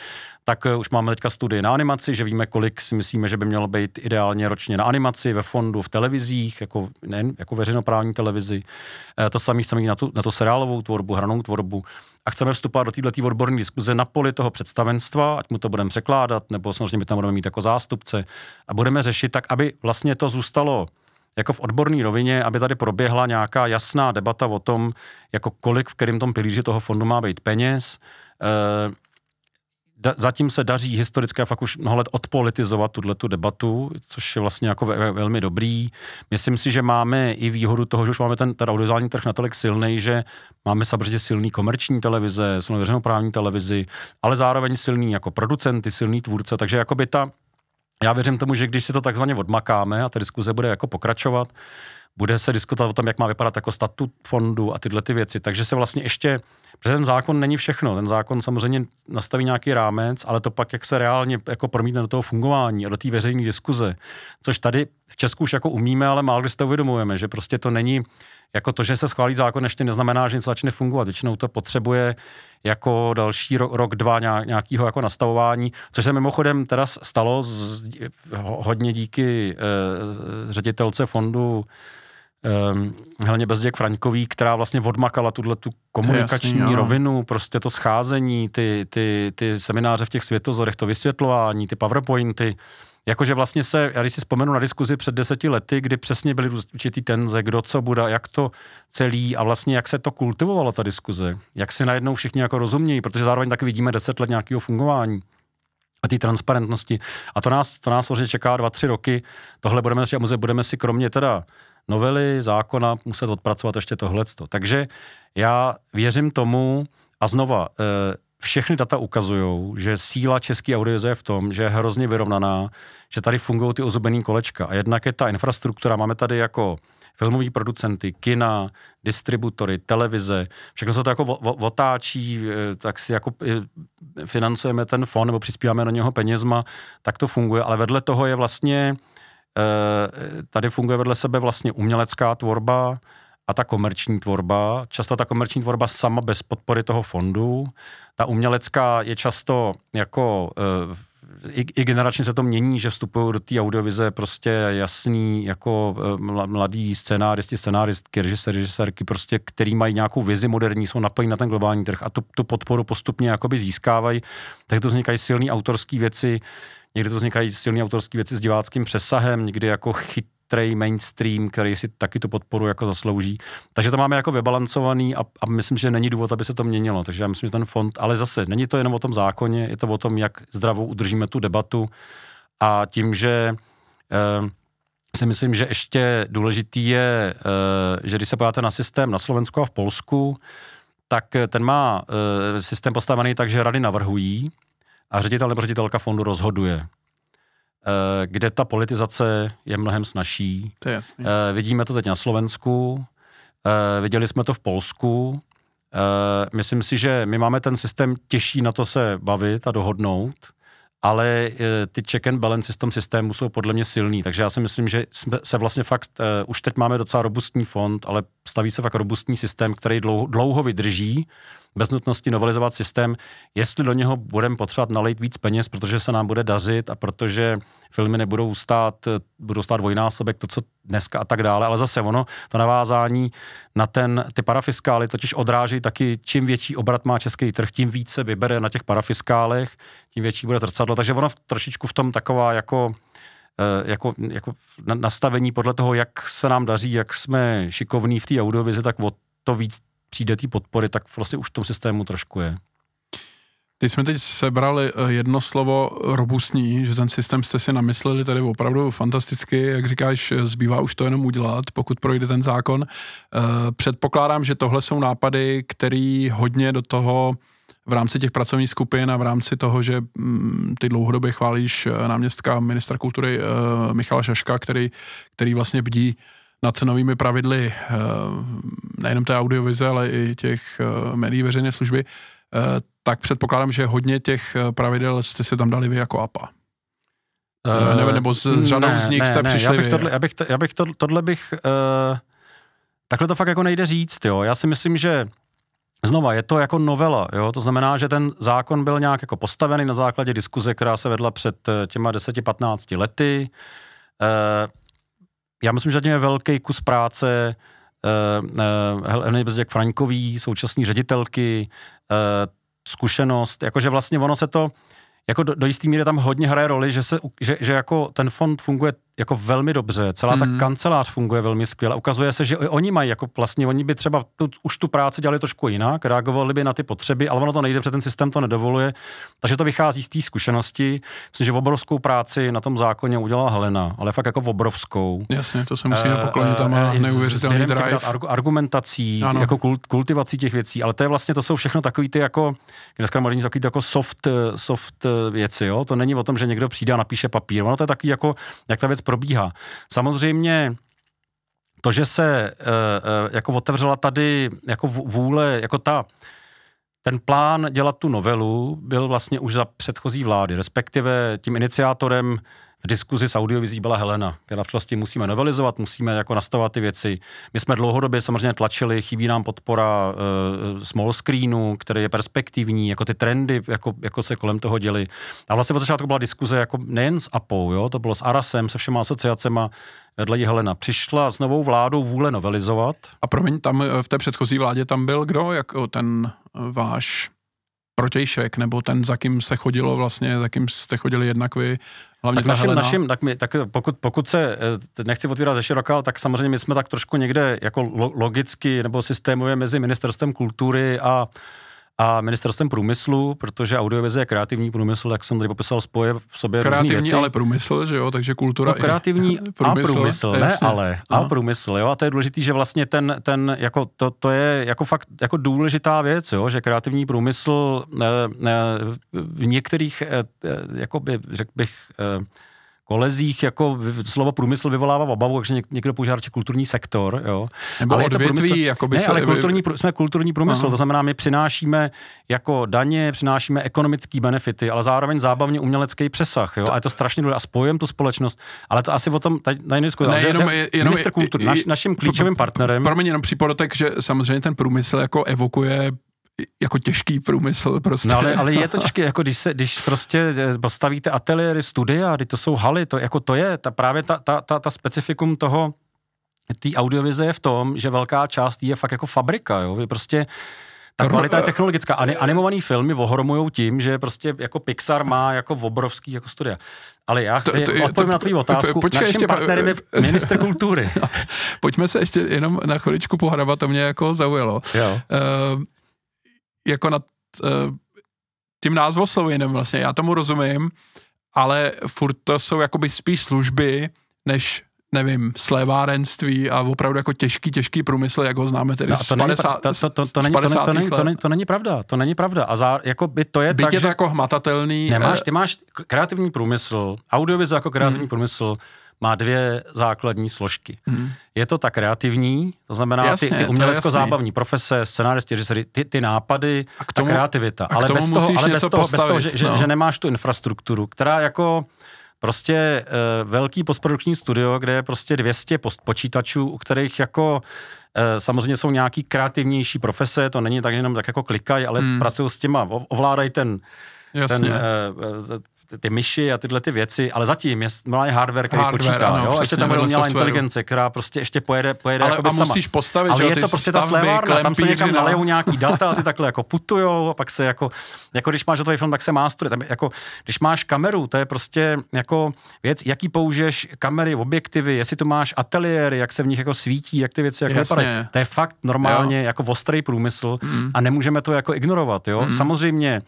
tak eh, už máme teďka studii na animaci, že víme, kolik si myslíme, že by mělo být ideálně ročně na animaci, ve fondu, v televizích, jako, nejen jako veřejnoprávní televizi. E, to samé chceme jít na tu, na tu seriálovou tvorbu, hranou tvorbu a chceme vstupovat do této odborné diskuze na poli toho představenstva, ať mu to budeme překládat, nebo samozřejmě my tam budeme mít jako zástupce a budeme řešit tak, aby vlastně to zůstalo jako v odborné rovině, aby tady proběhla nějaká jasná debata o tom, jako kolik v kterém tom pilíři toho fondu má být peněz. E, da, zatím se daří historické fakt už mnoho let odpolitizovat tuto tu debatu, což je vlastně jako ve, ve, velmi dobrý. Myslím si, že máme i výhodu toho, že už máme ten, audiovizuální trh natolik silný, že máme samozřejmě silný komerční televize, silnou právní televizi, ale zároveň silný jako producenty, silný tvůrce, takže jako by ta já věřím tomu, že když si to takzvaně odmakáme a ta diskuze bude jako pokračovat, bude se diskutovat o tom, jak má vypadat jako statut fondu a tyhle ty věci. Takže se vlastně ještě, protože ten zákon není všechno, ten zákon samozřejmě nastaví nějaký rámec, ale to pak, jak se reálně jako promítne do toho fungování a do té veřejné diskuze, což tady v Česku už jako umíme, ale málo si to uvědomujeme, že prostě to není jako to, že se schválí zákon, ještě neznamená, že něco začne fungovat. Většinou to potřebuje jako další rok, rok dva nějakého jako nastavování, což se mimochodem teda stalo z, hodně díky eh, ředitelce fondu um, Heleně Bezděk Fraňkový, která vlastně odmakala tuhle tu komunikační Jasný, rovinu, prostě to scházení, ty, ty, ty semináře v těch světozorech, to vysvětlování, ty powerpointy, Jakože vlastně se, já když si vzpomenu na diskuzi před deseti lety, kdy přesně byly určitý tenze, kdo co bude, jak to celý a vlastně jak se to kultivovalo ta diskuze, jak si najednou všichni jako rozumějí, protože zároveň taky vidíme deset let nějakého fungování a té transparentnosti. A to nás, to nás vlastně čeká dva, tři roky. Tohle budeme, budeme si kromě teda novely, zákona muset odpracovat ještě tohleto. Takže já věřím tomu, a znova, eh, všechny data ukazují, že síla české audiovize je v tom, že je hrozně vyrovnaná, že tady fungují ty ozubený kolečka. A jednak je ta infrastruktura, máme tady jako filmoví producenty, kina, distributory, televize, všechno se to jako otáčí, eh, tak si jako eh, financujeme ten fond nebo přispíváme na něho penězma, tak to funguje, ale vedle toho je vlastně, eh, tady funguje vedle sebe vlastně umělecká tvorba, a ta komerční tvorba, často ta komerční tvorba sama bez podpory toho fondu, ta umělecká je často jako eh, i, i generačně se to mění, že vstupují do té audiovize prostě jasný jako eh, mladí scénáristi, scénáristky, režisér, režisérky, prostě, který mají nějakou vizi moderní, jsou napojení na ten globální trh a tu, tu podporu postupně jakoby získávají, tak to vznikají silné autorské věci, někdy to vznikají silné autorské věci s diváckým přesahem, někdy jako chyt, který mainstream, který si taky tu podporu jako zaslouží. Takže to máme jako vybalancovaný a, a myslím, že není důvod, aby se to měnilo. Takže já myslím, že ten fond, ale zase není to jenom o tom zákoně, je to o tom, jak zdravou udržíme tu debatu a tím, že eh, si myslím, že ještě důležitý je, eh, že když se podíváte na systém na Slovensku a v Polsku, tak ten má eh, systém postavený tak, že rady navrhují a ředitel nebo ředitelka fondu rozhoduje. Eh, kde ta politizace je mnohem snažší. To je jasný. Eh, vidíme to teď na Slovensku, eh, viděli jsme to v Polsku. Myslím si, že my máme ten systém těžší na to se bavit a dohodnout, ale ty check and balance v tom systému jsou podle mě silný, takže já si myslím, že jsme se vlastně fakt, už teď máme docela robustní fond, ale staví se fakt robustní systém, který dlouho, dlouho vydrží, bez nutnosti novelizovat systém, jestli do něho budeme potřebovat nalejt víc peněz, protože se nám bude dařit a protože filmy nebudou stát, budou stát dvojnásobek to, co dneska a tak dále, ale zase ono, to navázání na ten, ty parafiskály totiž odráží taky, čím větší obrat má český trh, tím více vybere na těch parafiskálech, tím větší bude zrcadlo, takže ono v, trošičku v tom taková jako eh, jako, jako nastavení podle toho, jak se nám daří, jak jsme šikovní v té audiovizi, tak o to víc přijde té podpory, tak vlastně už v tom systému trošku je. Ty jsme teď sebrali eh, jedno slovo robustní, že ten systém jste si namysleli tady opravdu fantasticky, jak říkáš, eh, zbývá už to jenom udělat, pokud projde ten zákon. Eh, předpokládám, že tohle jsou nápady, který hodně do toho v rámci těch pracovních skupin a v rámci toho, že mm, ty dlouhodobě chválíš náměstka ministra kultury Michala Šaška, který, který vlastně bdí nad cenovými pravidly eh, nejenom té audiovize, ale i těch eh, médií veřejné služby, eh, tak předpokládám, že hodně těch pravidel jste si tam dali vy jako APA. Uh, nebo, nebo s, s řadou ne, z nich ne, jste ne, přišli já bych, tohle, já bych, to, já bych to, tohle bych, uh, takhle to fakt jako nejde říct, jo. Já si myslím, že Znova, je to jako novela, jo? to znamená, že ten zákon byl nějak jako postavený na základě diskuze, která se vedla před těma 10-15 lety. E, já myslím, že zatím je velký kus práce eh, eh, Heleny Brzdek Frankový, současní ředitelky, eh, zkušenost, jakože vlastně ono se to, jako do, do jisté míry tam hodně hraje roli, že, se, že, že jako ten fond funguje jako velmi dobře, celá ta mm. kancelář funguje velmi skvěle. Ukazuje se, že oni mají jako vlastně, oni by třeba tu, už tu práci dělali trošku jinak, reagovali by na ty potřeby, ale ono to nejde, protože ten systém to nedovoluje. Takže to vychází z té zkušenosti. Myslím, že obrovskou práci na tom zákoně udělala Helena, ale fakt jako obrovskou. Jasně, to se musíme eh, poklonit, tam má eh, eh, neuvěřitelný drive. Argumentací, ano. jako kult, kultivací těch věcí, ale to je vlastně, to jsou všechno takový ty jako, dneska moderní takový ty jako soft, soft věci, jo? to není o tom, že někdo přijde a napíše papír, ono to je takový jako, jak ta věc probíhá. Samozřejmě to, že se eh, eh, jako otevřela tady jako vůle, jako ta, ten plán dělat tu novelu byl vlastně už za předchozí vlády, respektive tím iniciátorem v diskuzi s audiovizí byla Helena, která přišla s tím, musíme novelizovat, musíme jako nastavovat ty věci. My jsme dlouhodobě samozřejmě tlačili, chybí nám podpora uh, small screenu, který je perspektivní, jako ty trendy, jako, jako se kolem toho děli. A vlastně od začátku byla diskuze jako nejen s APou, jo, to bylo s Arasem, se všema asociacema, vedle jí Helena. Přišla s novou vládou vůle novelizovat. A promiň, tam eh, v té předchozí vládě tam byl kdo, jako ten eh, váš protějšek, nebo ten, za kým se chodilo vlastně, za kým jste chodili jednak vy, hlavně tak našim, Helena. našim, tak, my, tak pokud, pokud se, eh, nechci otvírat ze široka, tak samozřejmě my jsme tak trošku někde jako logicky nebo systémově mezi ministerstvem kultury a a ministerstvem průmyslu, protože audiovize je kreativní průmysl, jak jsem tady popisal, spoje v sobě kreativní, věci. ale průmysl, že jo, takže kultura. No, kreativní i průmysl, a průmysl, ne jasně. ale, no. a průmysl, jo, a to je důležitý, že vlastně ten, ten jako to, to, je jako fakt jako důležitá věc, jo, že kreativní průmysl ne, eh, ne, eh, v některých, eh, jako by řekl bych, ne, kolezích jako slovo průmysl vyvolává obavu, takže někdo používá kulturní sektor. Jo. Nebo ale odvětví, je to průmysl, jako by ne, se... ale kulturní, jsme kulturní průmysl, Aha. to znamená, my přinášíme jako daně, přinášíme ekonomické benefity, ale zároveň zábavně umělecký přesah. Jo. To... A je to strašně důležité. A spojujeme tu společnost, ale to asi o tom tady, tady neskutečně. Ne, jenom, jenom, kultury, naš, naším klíčovým partnerem. Pro mě jenom přípodotek, že samozřejmě ten průmysl jako evokuje jako těžký průmysl prostě. No ale, ale je to těžké, jako když, se, když prostě eh, postavíte ateliéry, studia, kdy to jsou haly, to, jako to je, ta, právě ta, ta, ta, ta specifikum toho, té audiovize je v tom, že velká část je fakt jako fabrika, jo, vy prostě ta kvalita je eh, technologická. Ani, eh, animovaný filmy ohromují tím, že prostě jako Pixar má jako obrovský jako studia. Ale já to, to, odpovím to, to, na tvý otázku. Počkej, Naším ještě, partnerem je minister kultury. Pojďme se ještě jenom na chviličku pohrabat, to mě jako zaujalo. Jo. Uh, jako nad uh, tím názvoslovinem vlastně, já tomu rozumím, ale furt to jsou jakoby spíš služby, než nevím, slévárenství a opravdu jako těžký, těžký průmysl, jak ho známe tedy no, to, 50, to, to, to, to, není, to, není, to, není, to, není, to není pravda, to není pravda. A zá, jako by to je Byť tak, je to že jako hmatatelný. Nemáš, eh, ty máš kreativní průmysl, audiovize jako kreativní hmm. průmysl, má dvě základní složky. Hmm. Je to ta kreativní, to znamená jasně, ty, ty umělecko-zábavní profese, scenáristi, režiséři, ty, ty nápady, a k tomu, ta kreativita. A ale bez toho, ale bez toho, postavit, bez toho že, no. že, že nemáš tu infrastrukturu, která jako prostě e, velký postprodukční studio, kde je prostě 200 počítačů, u kterých jako e, samozřejmě jsou nějaký kreativnější profese, to není tak, že jenom tak jako klikají, ale hmm. pracují s těma, ovládají ten Jasně. ten, eh, ty, ty myši a tyhle ty věci, ale zatím je malý hardware, který hardware, počítá, ano, jo? ještě tam bude umělá inteligenci, která prostě ještě pojede, pojede ale, sama. musíš postavit, ale že, je to prostě stavby, ta slévárna, tam se někam nalejou nějaký data a ty takhle jako putujou a pak se jako, jako když máš hotový film, tak se mástruje, tam jako, když máš kameru, to je prostě jako věc, jaký použiješ kamery, objektivy, jestli tu máš ateliéry, jak se v nich jako svítí, jak ty věci jako vypadají. To je fakt normálně jo. jako ostrý průmysl mm. a nemůžeme to jako ignorovat, jo. Mm. Samozřejmě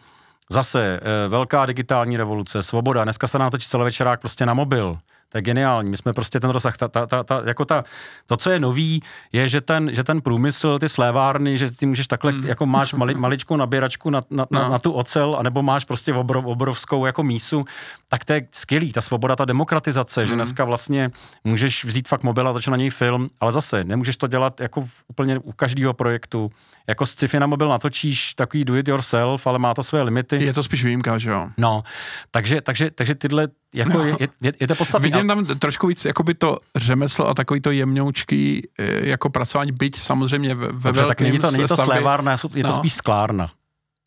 Zase eh, velká digitální revoluce, svoboda. Dneska se nám točí večerák, prostě na mobil. To je geniální. My jsme prostě ten rozsah, ta, ta, ta, ta, jako ta, to, co je nový, je, že ten, že ten průmysl, ty slévárny, že ty můžeš takhle, mm. jako máš mali, maličkou nabíračku na, na, no. na, na tu ocel, anebo máš prostě obrov, obrovskou jako mísu, tak to je skvělý, ta svoboda, ta demokratizace, mm. že dneska vlastně můžeš vzít fakt mobil a začít na něj film, ale zase nemůžeš to dělat jako v, úplně u každého projektu. Jako sci-fi na mobil natočíš takový do it yourself, ale má to své limity. Je to spíš výjimka, že jo? No, takže, takže, takže tyhle, jako no, je, je, je to podstatné. Vidím tam trošku víc jakoby to řemeslo a takový to jemňoučký eh, jako pracování, byť samozřejmě ve, ve Dobře, tak není to, není to slévárna, je to no. spíš sklárna.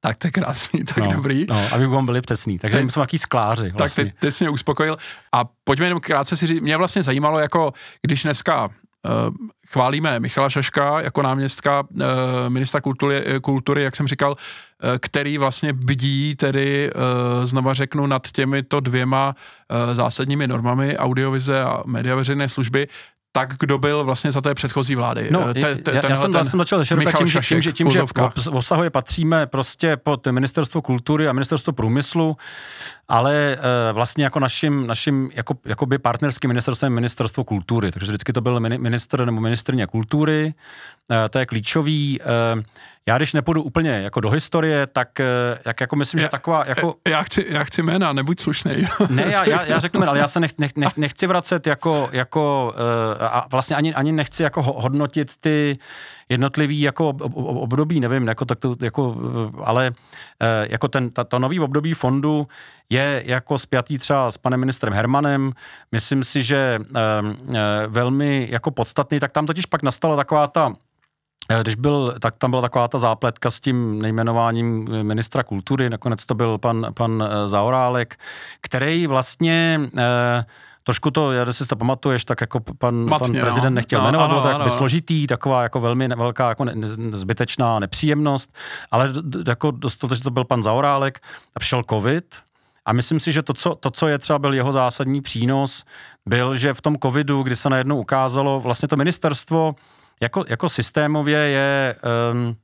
Tak to je krásný, tak no, dobrý. No, aby bychom byli přesný, takže my jsme nějaký skláři vlastně. Tak teď jsi mě uspokojil. A pojďme jenom krátce si říct, mě vlastně zajímalo, jako když dneska Eh, chválíme Michala Šaška jako náměstka eh, ministra kultury, kultury, jak jsem říkal, eh, který vlastně bdí tedy, znova řeknu, nad těmito dvěma zásadními normami audiovize a média veřejné služby tak, kdo byl vlastně za té předchozí vlády. No, eh, te, te, já, já jsem, ten já jsem začal tím, Šašek, tím, že, tím, že obsahuje patříme prostě pod ministerstvo kultury a ministerstvo průmyslu, ale e, vlastně jako naším, naším jako, jakoby partnerským ministerstvem ministerstvo kultury. Takže vždycky to byl ministr nebo ministrně kultury, e, to je klíčový. E, já když nepůjdu úplně jako do historie, tak jak eh, jako myslím, já, že taková eh, jako... Já chci, já chci jména, nebuď slušný. ne, já, já, já řeknu jména, ale já se nech, nech, nech, nechci vracet jako, jako eh, a vlastně ani, ani nechci jako hodnotit ty jednotlivý jako období, nevím, jako tak to, jako, ale jako ten, ta, ta nový období fondu je jako spjatý třeba s panem ministrem Hermanem, myslím si, že velmi jako podstatný, tak tam totiž pak nastala taková ta Eh, když byl, tak tam byla taková ta zápletka s tím nejmenováním eh, ministra kultury, nakonec to byl pan, pan eh, Zaorálek, který vlastně eh, Trošku to, já si to pamatuješ, tak jako pan, Matně, pan no. prezident no. nechtěl no, jmenovat, bylo to jako složitý, taková jako velmi velká jako ne, zbytečná nepříjemnost, ale jako dost, že to byl pan Zaorálek a přišel covid, a myslím si, že to co, to, co je třeba byl jeho zásadní přínos, byl, že v tom covidu, kdy se najednou ukázalo, vlastně to ministerstvo jako, jako systémově je... Um,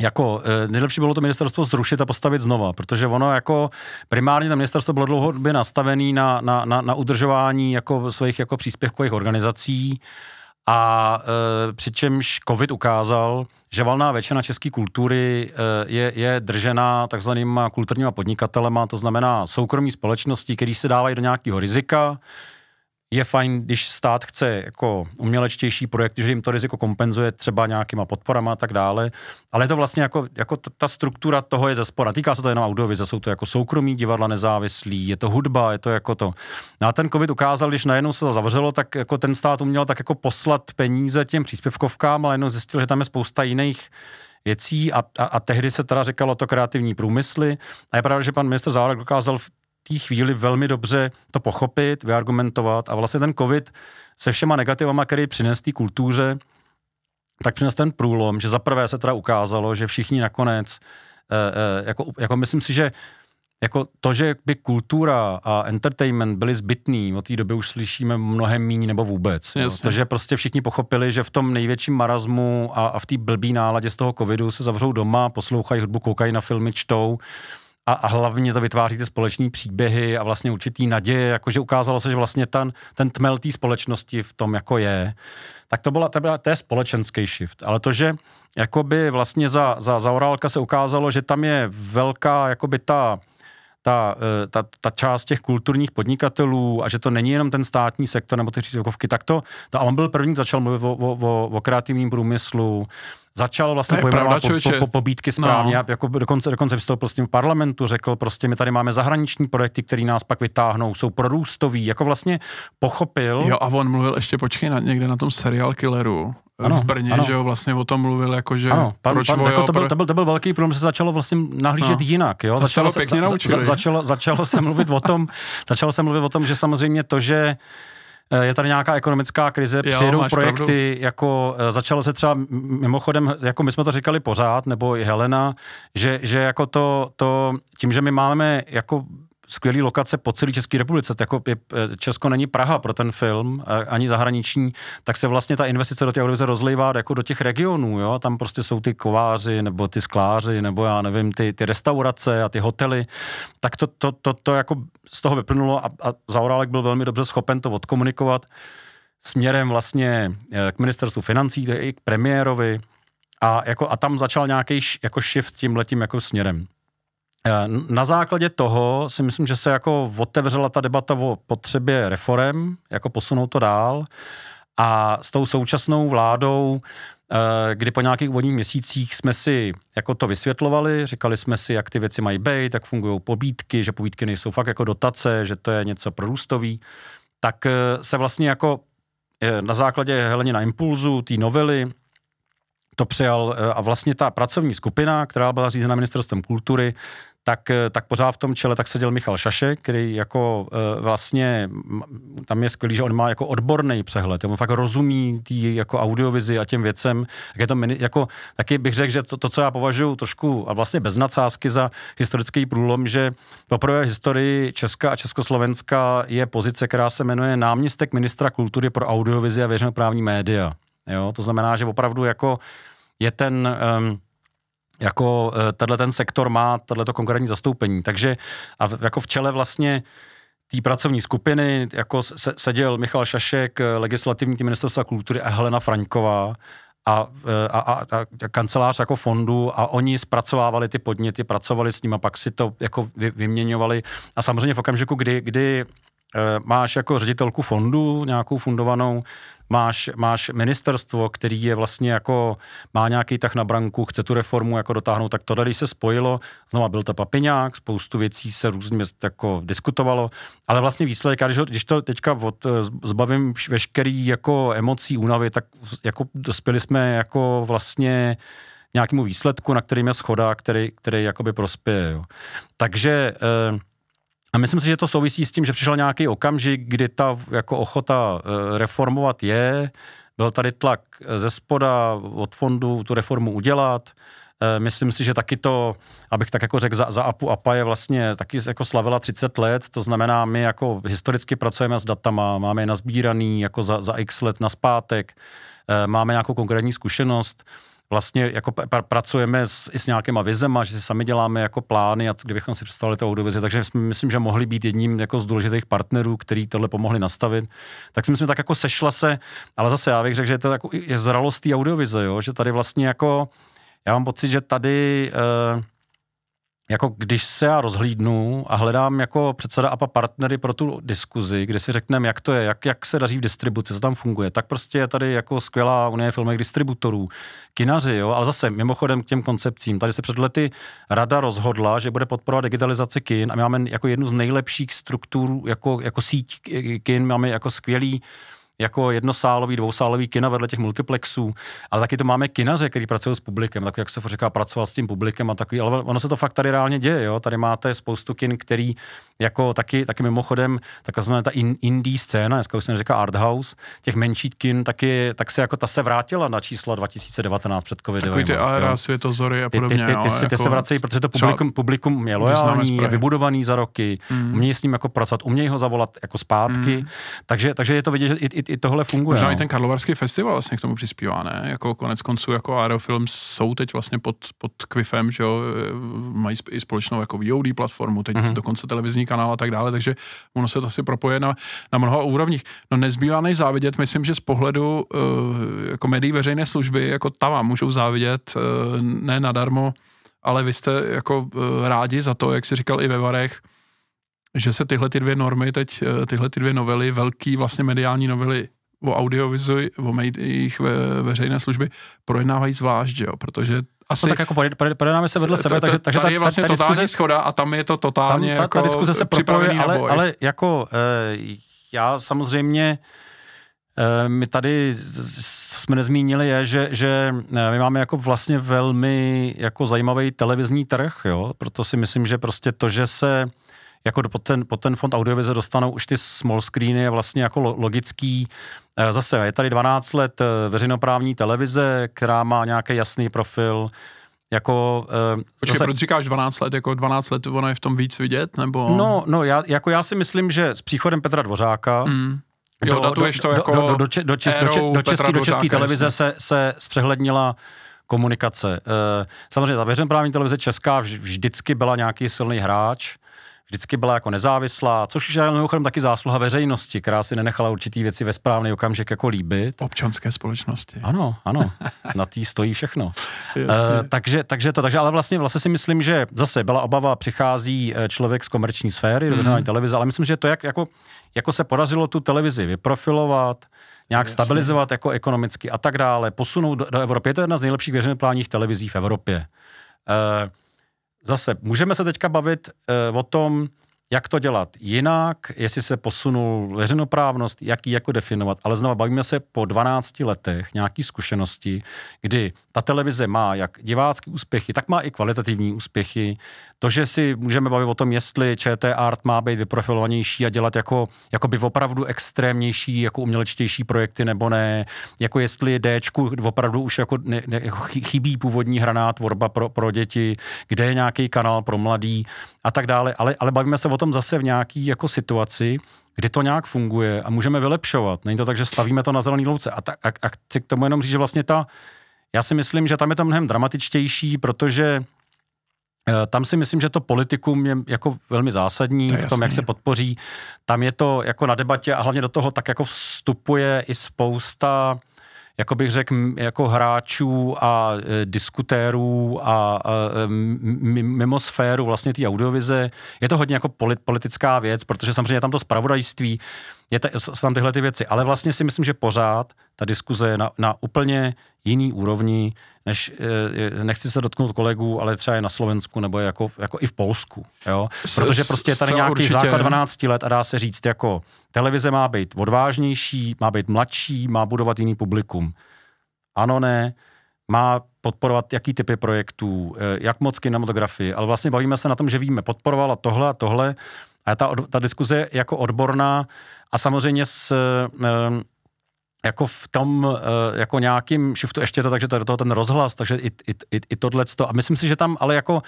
jako eh, nejlepší bylo to ministerstvo zrušit a postavit znova, protože ono jako primárně to ministerstvo bylo dlouhodobě nastavené na, na, na, na udržování jako svých jako příspěvkových organizací a e, přičemž covid ukázal, že valná většina české kultury e, je, je držena takzvanýma kulturníma podnikatelema, to znamená soukromí společnosti, které se dávají do nějakého rizika, je fajn, když stát chce jako umělečtější projekty, že jim to riziko kompenzuje třeba nějakýma podporama a tak dále, ale je to vlastně jako, jako ta, ta struktura toho je zespoda. Týká se to jenom audiovize, jsou to jako soukromí divadla nezávislí, je to hudba, je to jako to. No a ten covid ukázal, když najednou se to zavřelo, tak jako ten stát uměl tak jako poslat peníze těm příspěvkovkám, ale jenom zjistil, že tam je spousta jiných věcí a, a, a tehdy se teda říkalo to kreativní průmysly a je pravda, že pan minister Zárek dokázal té chvíli velmi dobře to pochopit, vyargumentovat a vlastně ten covid se všema negativama, který přines té kultuře, tak přines ten průlom, že zaprvé se teda ukázalo, že všichni nakonec, eh, eh, jako, jako myslím si, že jako to, že by kultura a entertainment byly zbytný, od té doby už slyšíme mnohem méně nebo vůbec. No. takže prostě všichni pochopili, že v tom největším marazmu a, a v té blbý náladě z toho covidu se zavřou doma, poslouchají hudbu, koukají na filmy, čtou a, a hlavně to vytváří ty společné příběhy a vlastně určitý naděje, jakože ukázalo se, že vlastně ten, ten tmel té společnosti v tom jako je, tak to, byla, to, byla, to je společenský shift. Ale to, že jakoby vlastně za, za za Orálka se ukázalo, že tam je velká jakoby ta ta, eh, ta, ta část těch kulturních podnikatelů a že to není jenom ten státní sektor nebo ty říkovky, tak to, to a on byl první, začal mluvit o, o, o kreativním průmyslu, začal vlastně pojmenovat po, po, po, pobídky správně, no. jako dokonce, dokonce vystoupil s tím v parlamentu, řekl prostě, my tady máme zahraniční projekty, které nás pak vytáhnou, jsou prorůstový, jako vlastně pochopil. Jo a on mluvil ještě, počkej, na, někde na tom serial Killeru, eh, ano, v Brně, ano. že jo, vlastně o tom mluvil, jako že ano, pan, proč pan, vojo, jako to, byl, to, byl, to byl velký problém, že se začalo vlastně nahlížet no. jinak, jo. Začalo, se, za, za, začalo, začalo se mluvit o tom, začalo se mluvit o tom, že samozřejmě to, že Eh, je tady nějaká ekonomická krize, jo, přijedou projekty, pravdu. jako eh, začalo se třeba mimochodem, jako my jsme to říkali pořád, nebo i Helena, že, že jako to, to, tím, že my máme jako skvělé lokace po celé České republice, tak jako je, eh, Česko není Praha pro ten film, ani zahraniční, tak se vlastně ta investice do těch audiovize rozlejvá jako do těch regionů, jo, tam prostě jsou ty kováři, nebo ty skláři, nebo já nevím, ty, ty restaurace a ty hotely, tak to, to, to, to jako z toho vyplnulo a, a Zaurálek byl velmi dobře schopen to odkomunikovat směrem vlastně eh, k ministerstvu financí, i k premiérovi, a, jako, a tam začal nějaký jako shift tím letím jako směrem. Eh, na základě toho si myslím, že se jako otevřela ta debata o potřebě reform, jako posunout to dál a s tou současnou vládou, eh, kdy po nějakých úvodních měsících jsme si jako to vysvětlovali, říkali jsme si, jak ty věci mají být, jak fungují pobídky, že pobídky nejsou fakt jako dotace, že to je něco prorůstový, tak eh, se vlastně jako na základě Heleně na impulzu té novely to přijal a vlastně ta pracovní skupina, která byla řízena ministerstvem kultury, tak, eh, tak pořád v tom čele tak seděl Michal Šaše, který jako e, vlastně, tam je skvělý, že on má jako odborný přehled, on fakt rozumí tý jako audiovizi a těm věcem, tak je to mini, jako, taky bych řekl, že to, to, co já považuji trošku a vlastně bez nadsázky za historický průlom, že poprvé v historii Česka a Československa je pozice, která se jmenuje náměstek ministra kultury pro audiovizi a veřejnoprávní média. Jo, to znamená, že opravdu jako je ten... Um, jako eh, tenhle ten sektor má tohleto konkrétní zastoupení. Takže a jako v čele vlastně té pracovní skupiny jako se, seděl Michal Šašek, eh, legislativní tým ministerstva kultury a Helena Fraňková a, eh, a, a, a kancelář jako fondu a oni zpracovávali ty podněty, pracovali s nimi a pak si to jako vy, vyměňovali a samozřejmě v okamžiku, kdy, kdy Eh, máš jako ředitelku fondu nějakou fundovanou, máš, máš ministerstvo, který je vlastně jako, má nějaký tah na branku, chce tu reformu jako dotáhnout, tak tohle, když se spojilo, znova byl to papiňák, spoustu věcí se různě jako diskutovalo, ale vlastně výsledek, když, když to teďka od, eh, zbavím veškerý jako emocí, únavy, tak jako dospěli jsme jako vlastně nějakému výsledku, na kterým je schoda, který, který jakoby prospěje. Jo. Takže eh, a myslím si, že to souvisí s tím, že přišel nějaký okamžik, kdy ta jako ochota eh, reformovat je, byl tady tlak eh, ze spoda od fondu tu reformu udělat, eh, Myslím si, že taky to, abych tak jako řekl, za, za APU APA je vlastně taky jako slavila 30 let, to znamená, my jako historicky pracujeme s datama, máme je nazbíraný jako za, za x let na zpátek, máme nějakou konkrétní zkušenost, vlastně jako pr- pracujeme s, i s nějakýma vizema, že si sami děláme jako plány a kdybychom si představili to audiovizi, takže jsme, myslím, že mohli být jedním jako z důležitých partnerů, který tohle pomohli nastavit. Tak si myslím, tak jako sešla se, ale zase já bych řekl, že je to jako je zralost audiovize, jo? že tady vlastně jako, já mám pocit, že tady... Uh, jako když se já rozhlídnu a hledám jako předseda APA partnery pro tu diskuzi, kde si řekneme, jak to je, jak, jak se daří v distribuci, co tam funguje, tak prostě je tady jako skvělá unie filmových distributorů, kinaři, jo, ale zase mimochodem k těm koncepcím. Tady se před lety rada rozhodla, že bude podporovat digitalizaci kin a máme jako jednu z nejlepších struktur jako, jako síť kin, máme jako skvělý jako jednosálový, dvousálový kina vedle těch multiplexů, ale taky to máme kinaře, který pracují s publikem, tak jak se říká, pracovat s tím publikem a takový, ale ono se to fakt tady reálně děje, jo? tady máte spoustu kin, který jako taky, taky mimochodem, takzvaná ta in, indie scéna, dneska už se neříká art house, těch menší kin, taky, tak se jako ta se vrátila na čísla 2019 před covidem. Takový ty aera, světozory a podobně. Ty, ty, ty, ty, jo, ty jako se vracejí, protože to publikum, publikum je lojální, je vybudovaný za roky, mm. umějí s ním jako pracovat, umějí ho zavolat jako zpátky, mm. takže, takže je to vidět, že i, i i, tohle funguje. Možná no. i ten Karlovarský festival vlastně k tomu přispívá, ne? Jako konec konců jako Aerofilm jsou teď vlastně pod, pod Quifem, že jo, e, mají i společnou jako VOD platformu, teď mm-hmm. dokonce televizní kanál a tak dále, takže ono se to asi propoje na, na mnoha úrovních. No nezbývá než závidět, myslím, že z pohledu uh, jako médií veřejné služby, jako ta vám můžou závidět, uh, ne nadarmo, ale vy jste jako uh, rádi za to, jak si říkal i ve Varech, že se tyhle ty dvě normy teď, eh, tyhle ty dvě novely, velký vlastně mediální novely o audiovizu, o jejich ve, veřejné služby, projednávají zvlášť, jo, protože no asi... No tak jako projednáme se vedle eh, sebe, takže, takže tady je vlastně ta, ta totální schoda a tam je to totálně tam ta, ta jako diskuze se připravuje. ale, ale jako e, já samozřejmě e, my tady, jsme nezmínili, je, že, že my máme jako vlastně velmi jako zajímavý televizní trh, jo, proto si myslím, že prostě to, že se jako pod ten, pod ten fond audiovize dostanou už ty small screeny vlastně jako logický. Eh, zase je tady 12 let eh, veřejnoprávní televize, která má nějaký jasný profil, jako... Uh, Počkej, zase... proč říkáš 12 let? Jako 12 let ono je v tom víc vidět, nebo... No, no já, jako já si myslím, že s příchodem Petra Dvořáka mm. Jo, do, datuješ to do, jako do, do, do, do, do, do, do, do, český, do české televize se, se zpřehlednila komunikace. samozřejmě ta veřejnoprávní televize česká vždycky byla nějaký silný hráč, vždycky byla jako nezávislá, což je mimochodem taky zásluha veřejnosti, která si nenechala určitý věci ve správný okamžik jako líbit. Občanské společnosti. Ano, ano, na tý stojí všechno. uh, takže, takže to, takže ale vlastně, vlastně si myslím, že zase byla obava, přichází eh, člověk z komerční sféry, mm. do mhm. televize, ale myslím, že to, jak, jako, jako se podařilo tu televizi vyprofilovat, nějak Jasně. stabilizovat jako ekonomicky a tak dále, posunout do, do Evropy. Je to jedna z nejlepších veřejnoprávních televizí v Evropě. Uh, zase, můžeme se teďka bavit uh, o tom, jak to dělat jinak, jestli se posunul veřejnoprávnost, jak ji jako definovat. Ale znovu bavíme se po 12 letech nějaký zkušenosti, kdy ta televize má jak divácký úspěchy, tak má i kvalitativní úspěchy. To, že si můžeme bavit o tom, jestli ČT Art má být vyprofilovanější a dělat jako, jako by opravdu extrémnější, jako umělečtější projekty nebo ne, jako jestli D opravdu už jako, ne, jako chybí původní hraná tvorba pro, pro děti, kde je nějaký kanál pro mladý a tak dále, ale, ale bavíme se o tom zase v nějaký jako situaci, kdy to nějak funguje a můžeme vylepšovat. Není to tak, že stavíme to na zelený louce. A, ta, a, a chci k tomu jenom říct, že vlastně ta, já si myslím, že tam je to mnohem dramatičtější, protože eh, tam si myslím, že to politikum je jako velmi zásadní to v tom, jasný. jak se podpoří. Tam je to jako na debatě a hlavně do toho tak jako vstupuje i spousta jako bych řekl, jako hráčů a e, diskutérů a e, mimo sféru vlastně té audiovize. Je to hodně jako polit, politická věc, protože samozřejmě je tam to spravodajství, je ta, jsou tam tyhle ty věci, ale vlastně si myslím, že pořád ta diskuze je na, na úplně jiný úrovni, než eh, nechci se dotknout kolegů, ale třeba je na Slovensku nebo jako, jako i v Polsku. Jo? Protože prostě je tady nějaký určitě. základ 12 let a dá se říct, jako televize má být odvážnější, má být mladší, má budovat jiný publikum. Ano, ne, má podporovat jaký typy projektů, eh, jak moc kinematografii, ale vlastně bavíme se na tom, že víme, podporovala tohle a tohle, a ta, ta diskuze je jako odborná a samozřejmě s, eh, jako v tom eh, jako nějakým shiftu, ještě to takže to do toho ten rozhlas, takže i, i, i, i to. A myslím si, že tam ale jako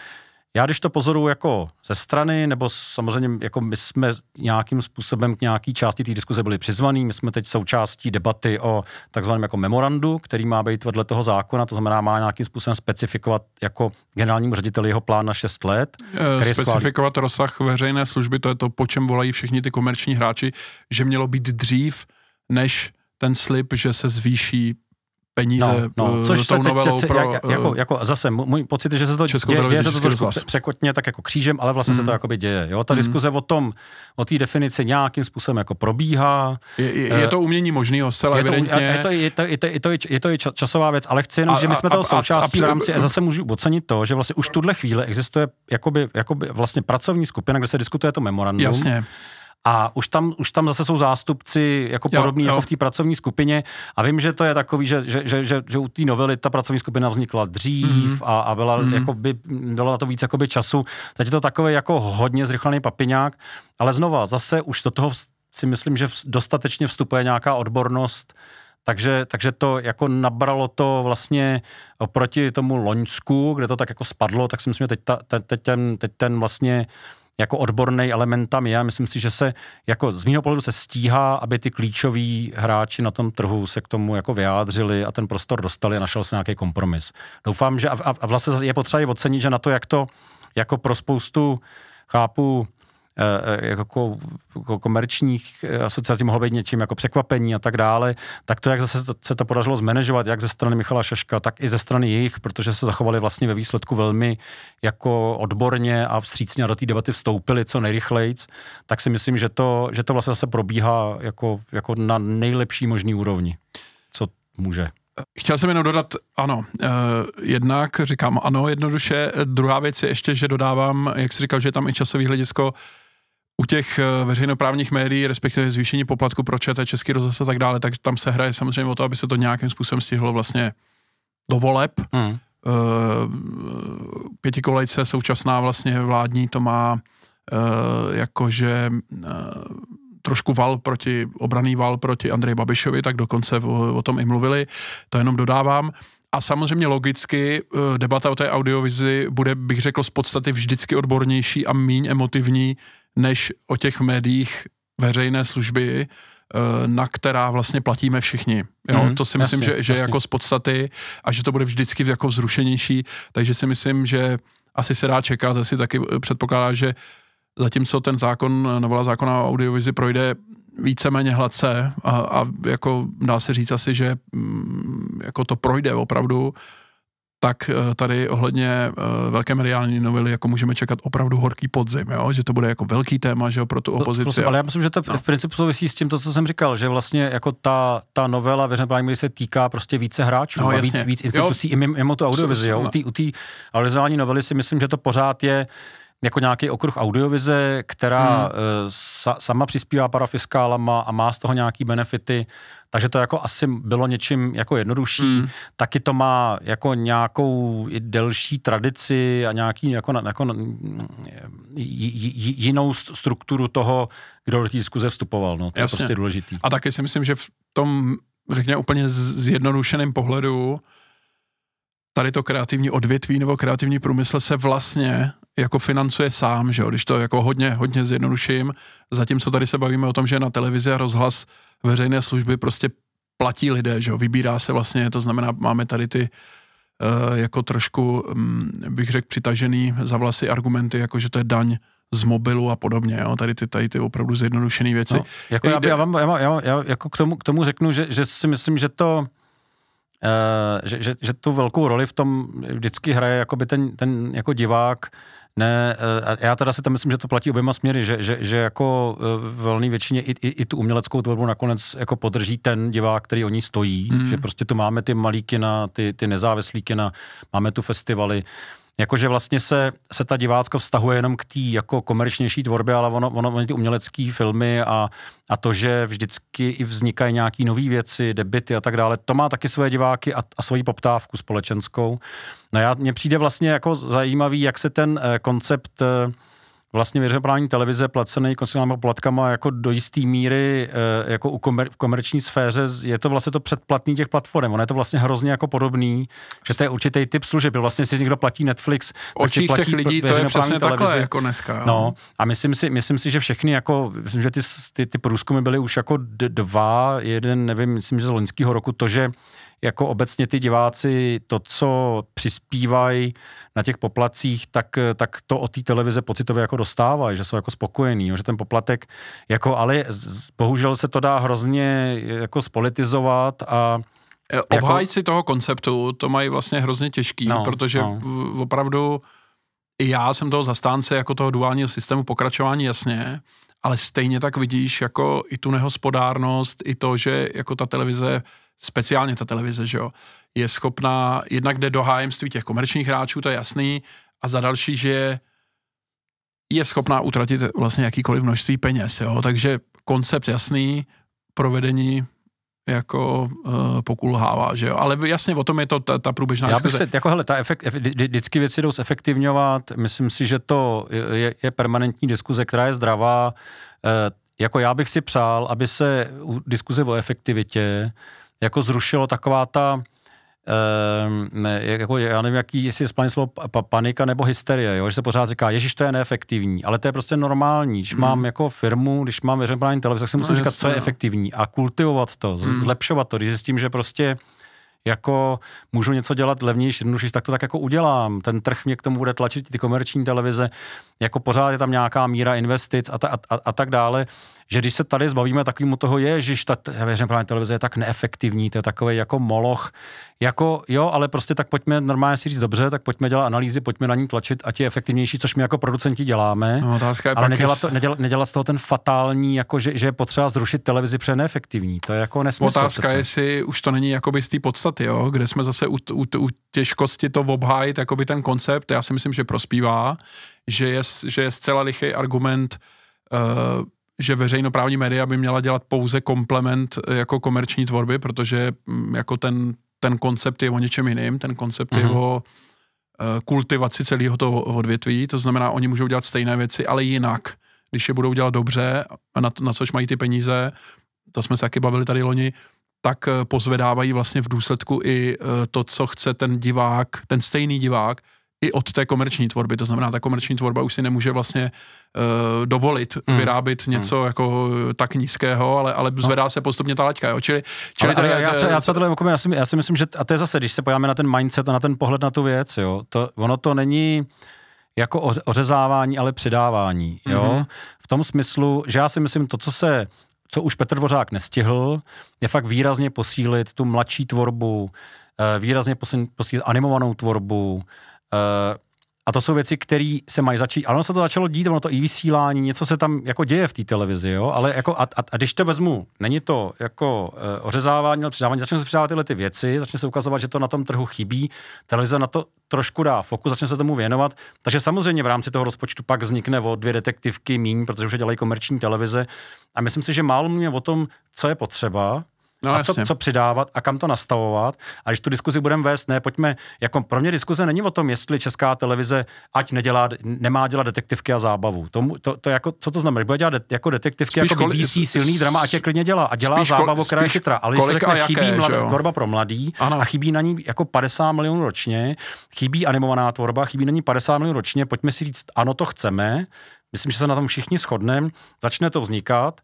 já když to pozoruju jako ze strany, nebo samozřejmě jako my jsme nějakým způsobem k nějaký části té diskuze byli přizvaný, my jsme teď součástí debaty o takzvaném jako memorandu, který má být vedle toho zákona, to znamená má nějakým způsobem specifikovat jako generálnímu řediteli jeho plán na 6 let. E, specifikovat skválí... rozsah veřejné služby, to je to, po čem volají všichni ty komerční hráči, že mělo být dřív, než ten slib, že se zvýší peníze no, no, eh, což tou se teď, teď, pro... Jak, jako, jako zase můj pocit je, že se to děje, děje se to trošku překotně, tak jako křížem, ale vlastně mm. se to mhm. jakoby děje. Jo? Ta mm. diskuze o tom, o té definici nějakým způsobem jako probíhá. Je, je, eh, to umění možného zcela je evidentně. To, je, to, je, to, je, to, je, to, je časová věc, ale chci jenom, a, že my jsme a, toho a, součástí a, a, v rámci, a zase můžu ocenit to, že vlastně už tuhle chvíli existuje jakoby, jakoby vlastně pracovní skupina, kde se diskutuje to memorandum. Jasně. A už tam, už tam zase jsou zástupci jako podobní jako v té pracovní skupině. A vím, že to je takový, že, že, že, že, že u té novely ta pracovní skupina vznikla dřív mm-hmm. a, a byla, mm-hmm. jakoby, bylo na to víc jakoby času. Teď je to takový jako hodně zrychlený papiňák. Ale znova, zase už do toho si myslím, že dostatečně vstupuje nějaká odbornost, takže, takže to jako nabralo to vlastně proti tomu Loňsku, kde to tak jako spadlo, tak si myslím, že teď, ta, te, teď, ten, teď ten vlastně jako odborný element tam je. Myslím si, že se jako z mého pohledu se stíhá, aby ty klíčoví hráči na tom trhu se k tomu jako vyjádřili a ten prostor dostali a našel se nějaký kompromis. Doufám, že a, a vlastně je potřeba i ocenit, že na to, jak to jako pro spoustu chápu Eh, eh, jako, komerčních eh, asociací mohlo být něčím jako překvapení a tak dále, tak to, jak zase se to podařilo zmanežovat, jak ze strany Michala Šaška, tak i ze strany jejich, protože se zachovali vlastně ve výsledku velmi jako odborně a vstřícně do té debaty vstoupili co nejrychleji, tak si myslím, že to, že to vlastně zase probíhá jako, jako na nejlepší možný úrovni, co může. Chtěl jsem jenom dodat, ano, eh, jednak říkám ano jednoduše, druhá věc je ještě, že dodávám, jak jsi říkal, že je tam i časový hledisko, eh, u těch eh, veřejnoprávních médií, respektive zvýšení poplatku pro ČT, Český rozhlas a tak dále, tak tam se hraje samozřejmě o to, aby se to nějakým způsobem stihlo vlastně do voleb. Hmm. Eh, pětikolejce současná vlastně vládní to má eh, jakože trošku val proti, obraný val proti Andreji Babišovi, tak dokonce o, o tom i mluvili, to jenom dodávám. A samozřejmě logicky debata o té audiovizi bude, bych řekl, z podstaty vždycky odbornější a míň emotivní, než o těch médiích veřejné služby, eh, na která vlastně platíme všichni. Jo? Mm, to si myslím, jasně, že, je jako z podstaty a že to bude vždycky jako vzrušenější, takže si myslím, že asi se dá čekat, asi taky eh, předpokládá, že zatímco ten zákon, eh, novela zákona o audiovizi projde víceméně hladce a, a jako dá se říct asi, že mm, jako to projde opravdu, tak eh, tady ohledně eh, velké mediální novely jako můžeme čekat opravdu horký podzim, jo? že to bude jako velký téma že jo, pro tu no, opozici. Prosím, ale já myslím, že to no. v principu souvisí s tím, to, co jsem říkal, že vlastně jako ta, ta novela veřejnoprávní se týká prostě více hráčů no, a víc, víc institucí jo. i mimo tu audiovizi. No. U té audiovizuální novely si myslím, že to pořád je jako nějaký okruh audiovize, která hmm. Eh, sa, sama přispívá parafiskálama a má z toho nějaký benefity, takže to jako asi bylo něčím jako jednodušší. Hmm. Taky to má jako nějakou delší tradici a nějaký jako, jako mm, jinou strukturu toho, kdo do té diskuze vstupoval. No. To Jasně. je prostě důležitý. A taky si myslím, že v tom, řekněme, úplně zjednodušeném pohledu tady to kreativní odvětví nebo kreativní průmysl se vlastně jako financuje sám, že jo, když to jako hodně, hodně zjednoduším, zatímco tady se bavíme o tom, že na televizi a rozhlas veřejné služby prostě platí lidé, že jo, vybírá se vlastně, to znamená, máme tady ty eh, jako trošku, mm, bych řekl, přitažený za vlasy argumenty, jako že to je daň z mobilu a podobně, jo? Tady, ty, tady ty opravdu zjednodušené věci. No, jako já, já, vám, já, já, já, jako k, tomu, k tomu řeknu, že, že si myslím, že to Eh, že, že, že tu velkou roli v tom vždycky hraje jakoby ten, ten jako divák, ne, eh, já teda si tam myslím, že to platí oběma směry, že, že, že jako eh, velný většině i, i, i tu uměleckou tvorbu nakonec jako podrží ten divák, který o ní stojí, mm. že prostě tu máme ty malý kina, ty, ty nezávislý kina, máme tu festivaly, jakože vlastně se, se ta divácko vztahuje jenom k té jako komerčnější tvorbě, ale ono, ono, ono ty umělecké filmy a, a to, že vždycky i vznikají nějaké nové věci, debity a tak dále, to má taky své diváky a, a svoji poptávku společenskou. No já, mně přijde vlastně jako zajímavý, jak se ten eh, koncept eh, vlastně veřejnoprávní televize placený koncesionářními platkama jako do jisté míry eh, jako u komer- v komerční sféře je to vlastně to předplatný těch platform. Ono je to vlastně hrozně jako podobný, že to je určitý typ služeb. Vlastně si někdo platí Netflix, tak si platí těch lidí to je přesně televizi. takhle jako dneska. Jo. No a myslím si, myslím si, že všechny jako, myslím, že ty, ty, ty průzkumy byly už jako dva, jeden, nevím, myslím, že z loňského roku, to, že jako obecně ty diváci to, co přispívají na těch poplacích, tak, tak to od té televize pocitově jako dostávají, že jsou jako spokojení, že ten poplatek, jako, ale bohužel se to dá hrozně eh, jako spolitizovat a eh, jako- Obhájci jako... toho konceptu to mají vlastně hrozně těžký, no, protože no. opravdu i já jsem toho zastánce jako toho duálního systému pokračování jasně, ale stejně tak vidíš jako i tu nehospodárnost, i to, že jako ta televize speciálně ta televize, že jo, je schopná, jednak jde do hájemství těch komerčních hráčů, to je jasný, a za další, že je, je schopná utratit vlastně jakýkoliv množství peněz, jo, takže koncept jasný, provedení jako uh, pokulhává, že jo. Ale jasně o tom je to ta, ta průběžná Já bych se, jako hele, ta efekt, vždycky věci jdou zefektivňovat, myslím si, že to je, je permanentní diskuze, která je zdravá. E, jako já bych si přál, aby se diskuze o efektivitě jako zrušilo taková ta, eh, jako, já nevím, jaký, jestli je správně slovo pa, panika nebo hysterie, jo? že se pořád říká, ježiš to je neefektivní, ale to je prostě normální. Když mm. mám jako firmu, když mám veřejnoprávní televizi, tak si musím no, říkat, jasný, co je jo. No. efektivní a kultivovat to, mm. zlepšovat to, když zjistím, že prostě jako můžu něco dělat levnější, jednodušší, tak to tak jako udělám. Ten trh mě k tomu bude tlačit, ty komerční televize, jako pořád je tam nějaká míra investic a, ta, a, a, a tak dále že když se tady zbavíme takovým toho, je, že ta veřejnoprávní televize je tak neefektivní, to je takový jako moloch, jako jo, ale prostě tak pojďme normálně si říct dobře, tak pojďme dělat analýzy, pojďme na ní tlačit, ať je efektivnější, což my jako producenti děláme. No, otázka je ale nedělat, to, nedělat, nedělat, z toho ten fatální, jako že, že je potřeba zrušit televizi, pře neefektivní. To je jako nesmysl. Otázka přece. jestli už to není jakoby z té podstaty, jo, kde jsme zase u, u, u těžkosti to obhájit, jakoby ten koncept, já si myslím, že prospívá, že je, že je zcela lichý argument uh, že veřejnoprávní média by měla dělat pouze komplement eh, jako komerční tvorby, protože mm, jako ten, ten koncept je o něčem jiným, ten koncept mm-hmm. je mhm. o eh, kultivaci celého toho odvětví, to znamená, oni můžou dělat stejné věci, ale jinak. Když je budou dělat dobře, na, na což mají ty peníze, to jsme se taky bavili tady loni, tak eh, pozvedávají vlastně v důsledku i to, co chce ten divák, ten stejný divák, i od té komerční tvorby. To znamená, ta komerční tvorba už si nemůže vlastně uh, dovolit mm. vyrábit hmm. něco mm. jako tak nízkého, ale, ale no. zvedá no. se postupně ta laťka. Jo? Čili, čili ale, ale tady, já, třeba, já, třeba jako, já, si, já si myslím, že a to je zase, když se pojáme na ten mindset a na ten pohled na tu věc, jo, to, ono to není jako ořezávání, ale přidávání. Jo? Mm-hmm. V tom smyslu, že já si myslím, to, co se co už Petr Dvořák nestihl, je fakt výrazně posílit tu mladší tvorbu, eh, výrazně posílit animovanou tvorbu, Eh, a to jsou věci, které se mají začít. Ale ono se to začalo dít, ono to i vysílání, něco se tam jako děje v té televizi, jo? ale jako, a, a, a, když to vezmu, není to jako e, ořezávání, ale přidávání, začne se přidávat tyhle ty věci, začne se ukazovat, že to na tom trhu chybí, televize na to trošku dá fokus, začne se tomu věnovat. Takže samozřejmě v rámci toho rozpočtu pak vznikne o dvě detektivky míň, protože už je dělají komerční televize. A myslím si, že málo mě o tom, co je potřeba, No, a co, co přidávat a kam to nastavovat. A když tu diskuzi budeme vést, ne, pojďme, jako pro mě diskuze není o tom, jestli česká televize ať nedělá, nemá dělat detektivky a zábavu. To, to, to jako, co to znamená? Bude dělat de, jako detektivky, spíš jako BBC, koli, silný drama, ať je klidně dělá. A dělá zábavu, která je chytrá. Ale když řekne, jaké, chybí mladá, tvorba pro mladý ano. a chybí na ní jako 50 milionů ročně, chybí animovaná tvorba, chybí na ní 50 milionů ročně, pojďme si říct, ano, to chceme, myslím, že se na tom všichni shodneme, začne to vznikat,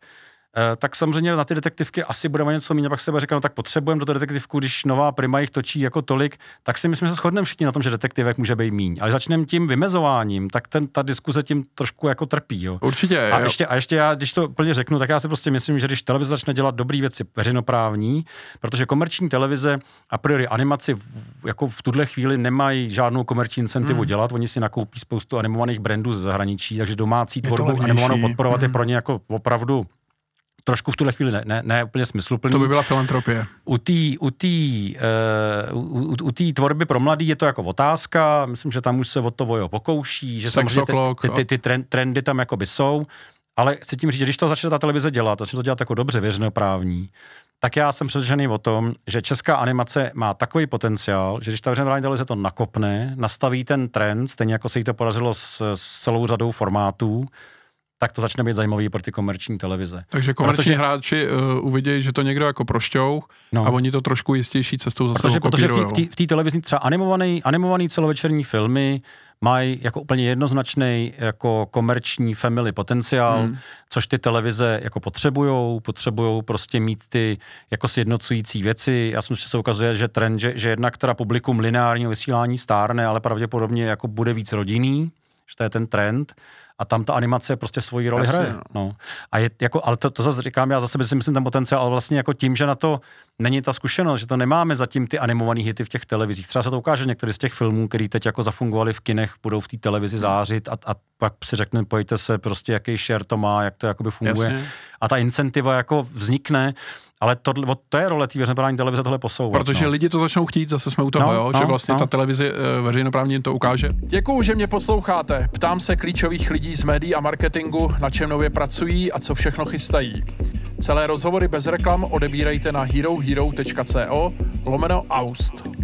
Eh, tak samozřejmě na ty detektivky asi budeme něco mít, pak se bude říkat, no tak potřebujeme do té detektivku, když nová prima jich točí jako tolik, tak si myslím, že se shodneme všichni na tom, že detektivek může být míň. Ale začneme tím vymezováním, tak ten, ta diskuze tím trošku jako trpí. Jo. Určitě. A jo. ještě, a ještě já, když to plně řeknu, tak já si prostě myslím, že když televize začne dělat dobré věci veřejnoprávní, protože komerční televize a priori animaci jako v tuhle chvíli nemají žádnou komerční incentivu hmm. dělat, oni si nakoupí spoustu animovaných brandů ze zahraničí, takže domácí tvorbu animovanou podporovat hmm. je pro ně jako opravdu trošku v tuhle chvíli ne, ne, ne úplně smysluplný. To by byla filantropie. U té u uh, u, u u tvorby pro mladý je to jako otázka, myslím, že tam už se o to vojo pokouší, že Sex samozřejmě ty, ty, ty, ty trend, trendy tam jakoby jsou, ale chci tím říct, že když to začne ta televize dělat, začne to dělat jako dobře věřenoprávní, tak já jsem přesvědčený o tom, že česká animace má takový potenciál, že když ta veřejnoprávní se to nakopne, nastaví ten trend, stejně jako se jí to podařilo s, s celou řadou formátů, tak to začne být zajímavý pro ty komerční televize. Takže komerční protože, hráči uh, uvidějí, že to někdo jako prošťou no, a oni to trošku jistější cestou zase Protože, protože v té televizi třeba animovaný, animovaný celovečerní filmy mají jako úplně jednoznačný jako komerční family potenciál, hmm. což ty televize jako potřebujou, potřebujou prostě mít ty jako sjednocující věci. Já si se ukazuje, že trend, že, že jednak teda publikum lineárního vysílání stárne, ale pravděpodobně jako bude víc rodinný, že to je ten trend a tam ta animace prostě svoji roli Jasně, hraje. No. no. A je jako, ale to, to zase říkám, já zase si myslím ten potenciál, ale vlastně jako tím, že na to není ta zkušenost, že to nemáme zatím ty animované hity v těch televizích. Třeba se to ukáže některý z těch filmů, který teď jako zafungovali v kinech, budou v té televizi hmm. zářit a, a pak si řekne, pojďte se prostě, jaký share to má, jak to jakoby funguje. Jasně. A ta incentiva jako vznikne ale to, to je role té veřejnoprávní televize tohle posouvat. Protože no. lidi to začnou chtít, zase jsme u toho, no, jo, no, že vlastně no. ta televize eh, veřejnoprávní to ukáže. Děkuju, že mě posloucháte. Ptám se klíčových lidí z médií a marketingu, na čem nově pracují a co všechno chystají. Celé rozhovory bez reklam odebírejte na herohero.co lomeno aust.